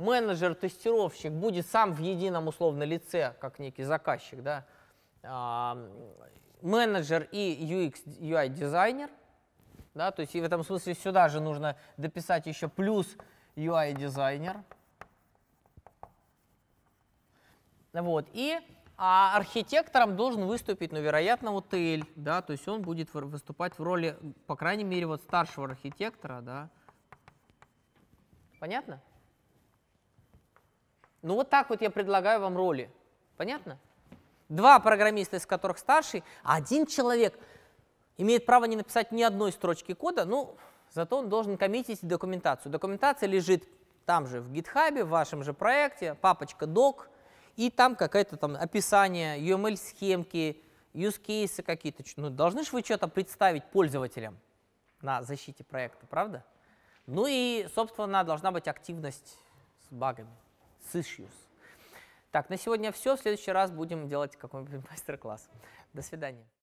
менеджер-тестировщик будет сам в едином условно лице, как некий заказчик, да, а, менеджер и UX, UI дизайнер, да, то есть и в этом смысле сюда же нужно дописать еще плюс UI дизайнер, вот, и а архитектором должен выступить, ну, вероятно, отель, да, то есть он будет выступать в роли, по крайней мере, вот старшего архитектора, да. Понятно? Ну, вот так вот я предлагаю вам роли. Понятно? Два программиста, из которых старший, а один человек имеет право не написать ни одной строчки кода, ну, зато он должен коммитить документацию. Документация лежит там же в гитхабе, в вашем же проекте, папочка док, и там какое-то там описание, UML-схемки, use-кейсы какие-то. Ну, должны же вы что-то представить пользователям на защите проекта, правда? Ну и, собственно, должна быть активность с багами, с issues. Так, на сегодня все. В следующий раз будем делать какой-нибудь мастер-класс. До свидания.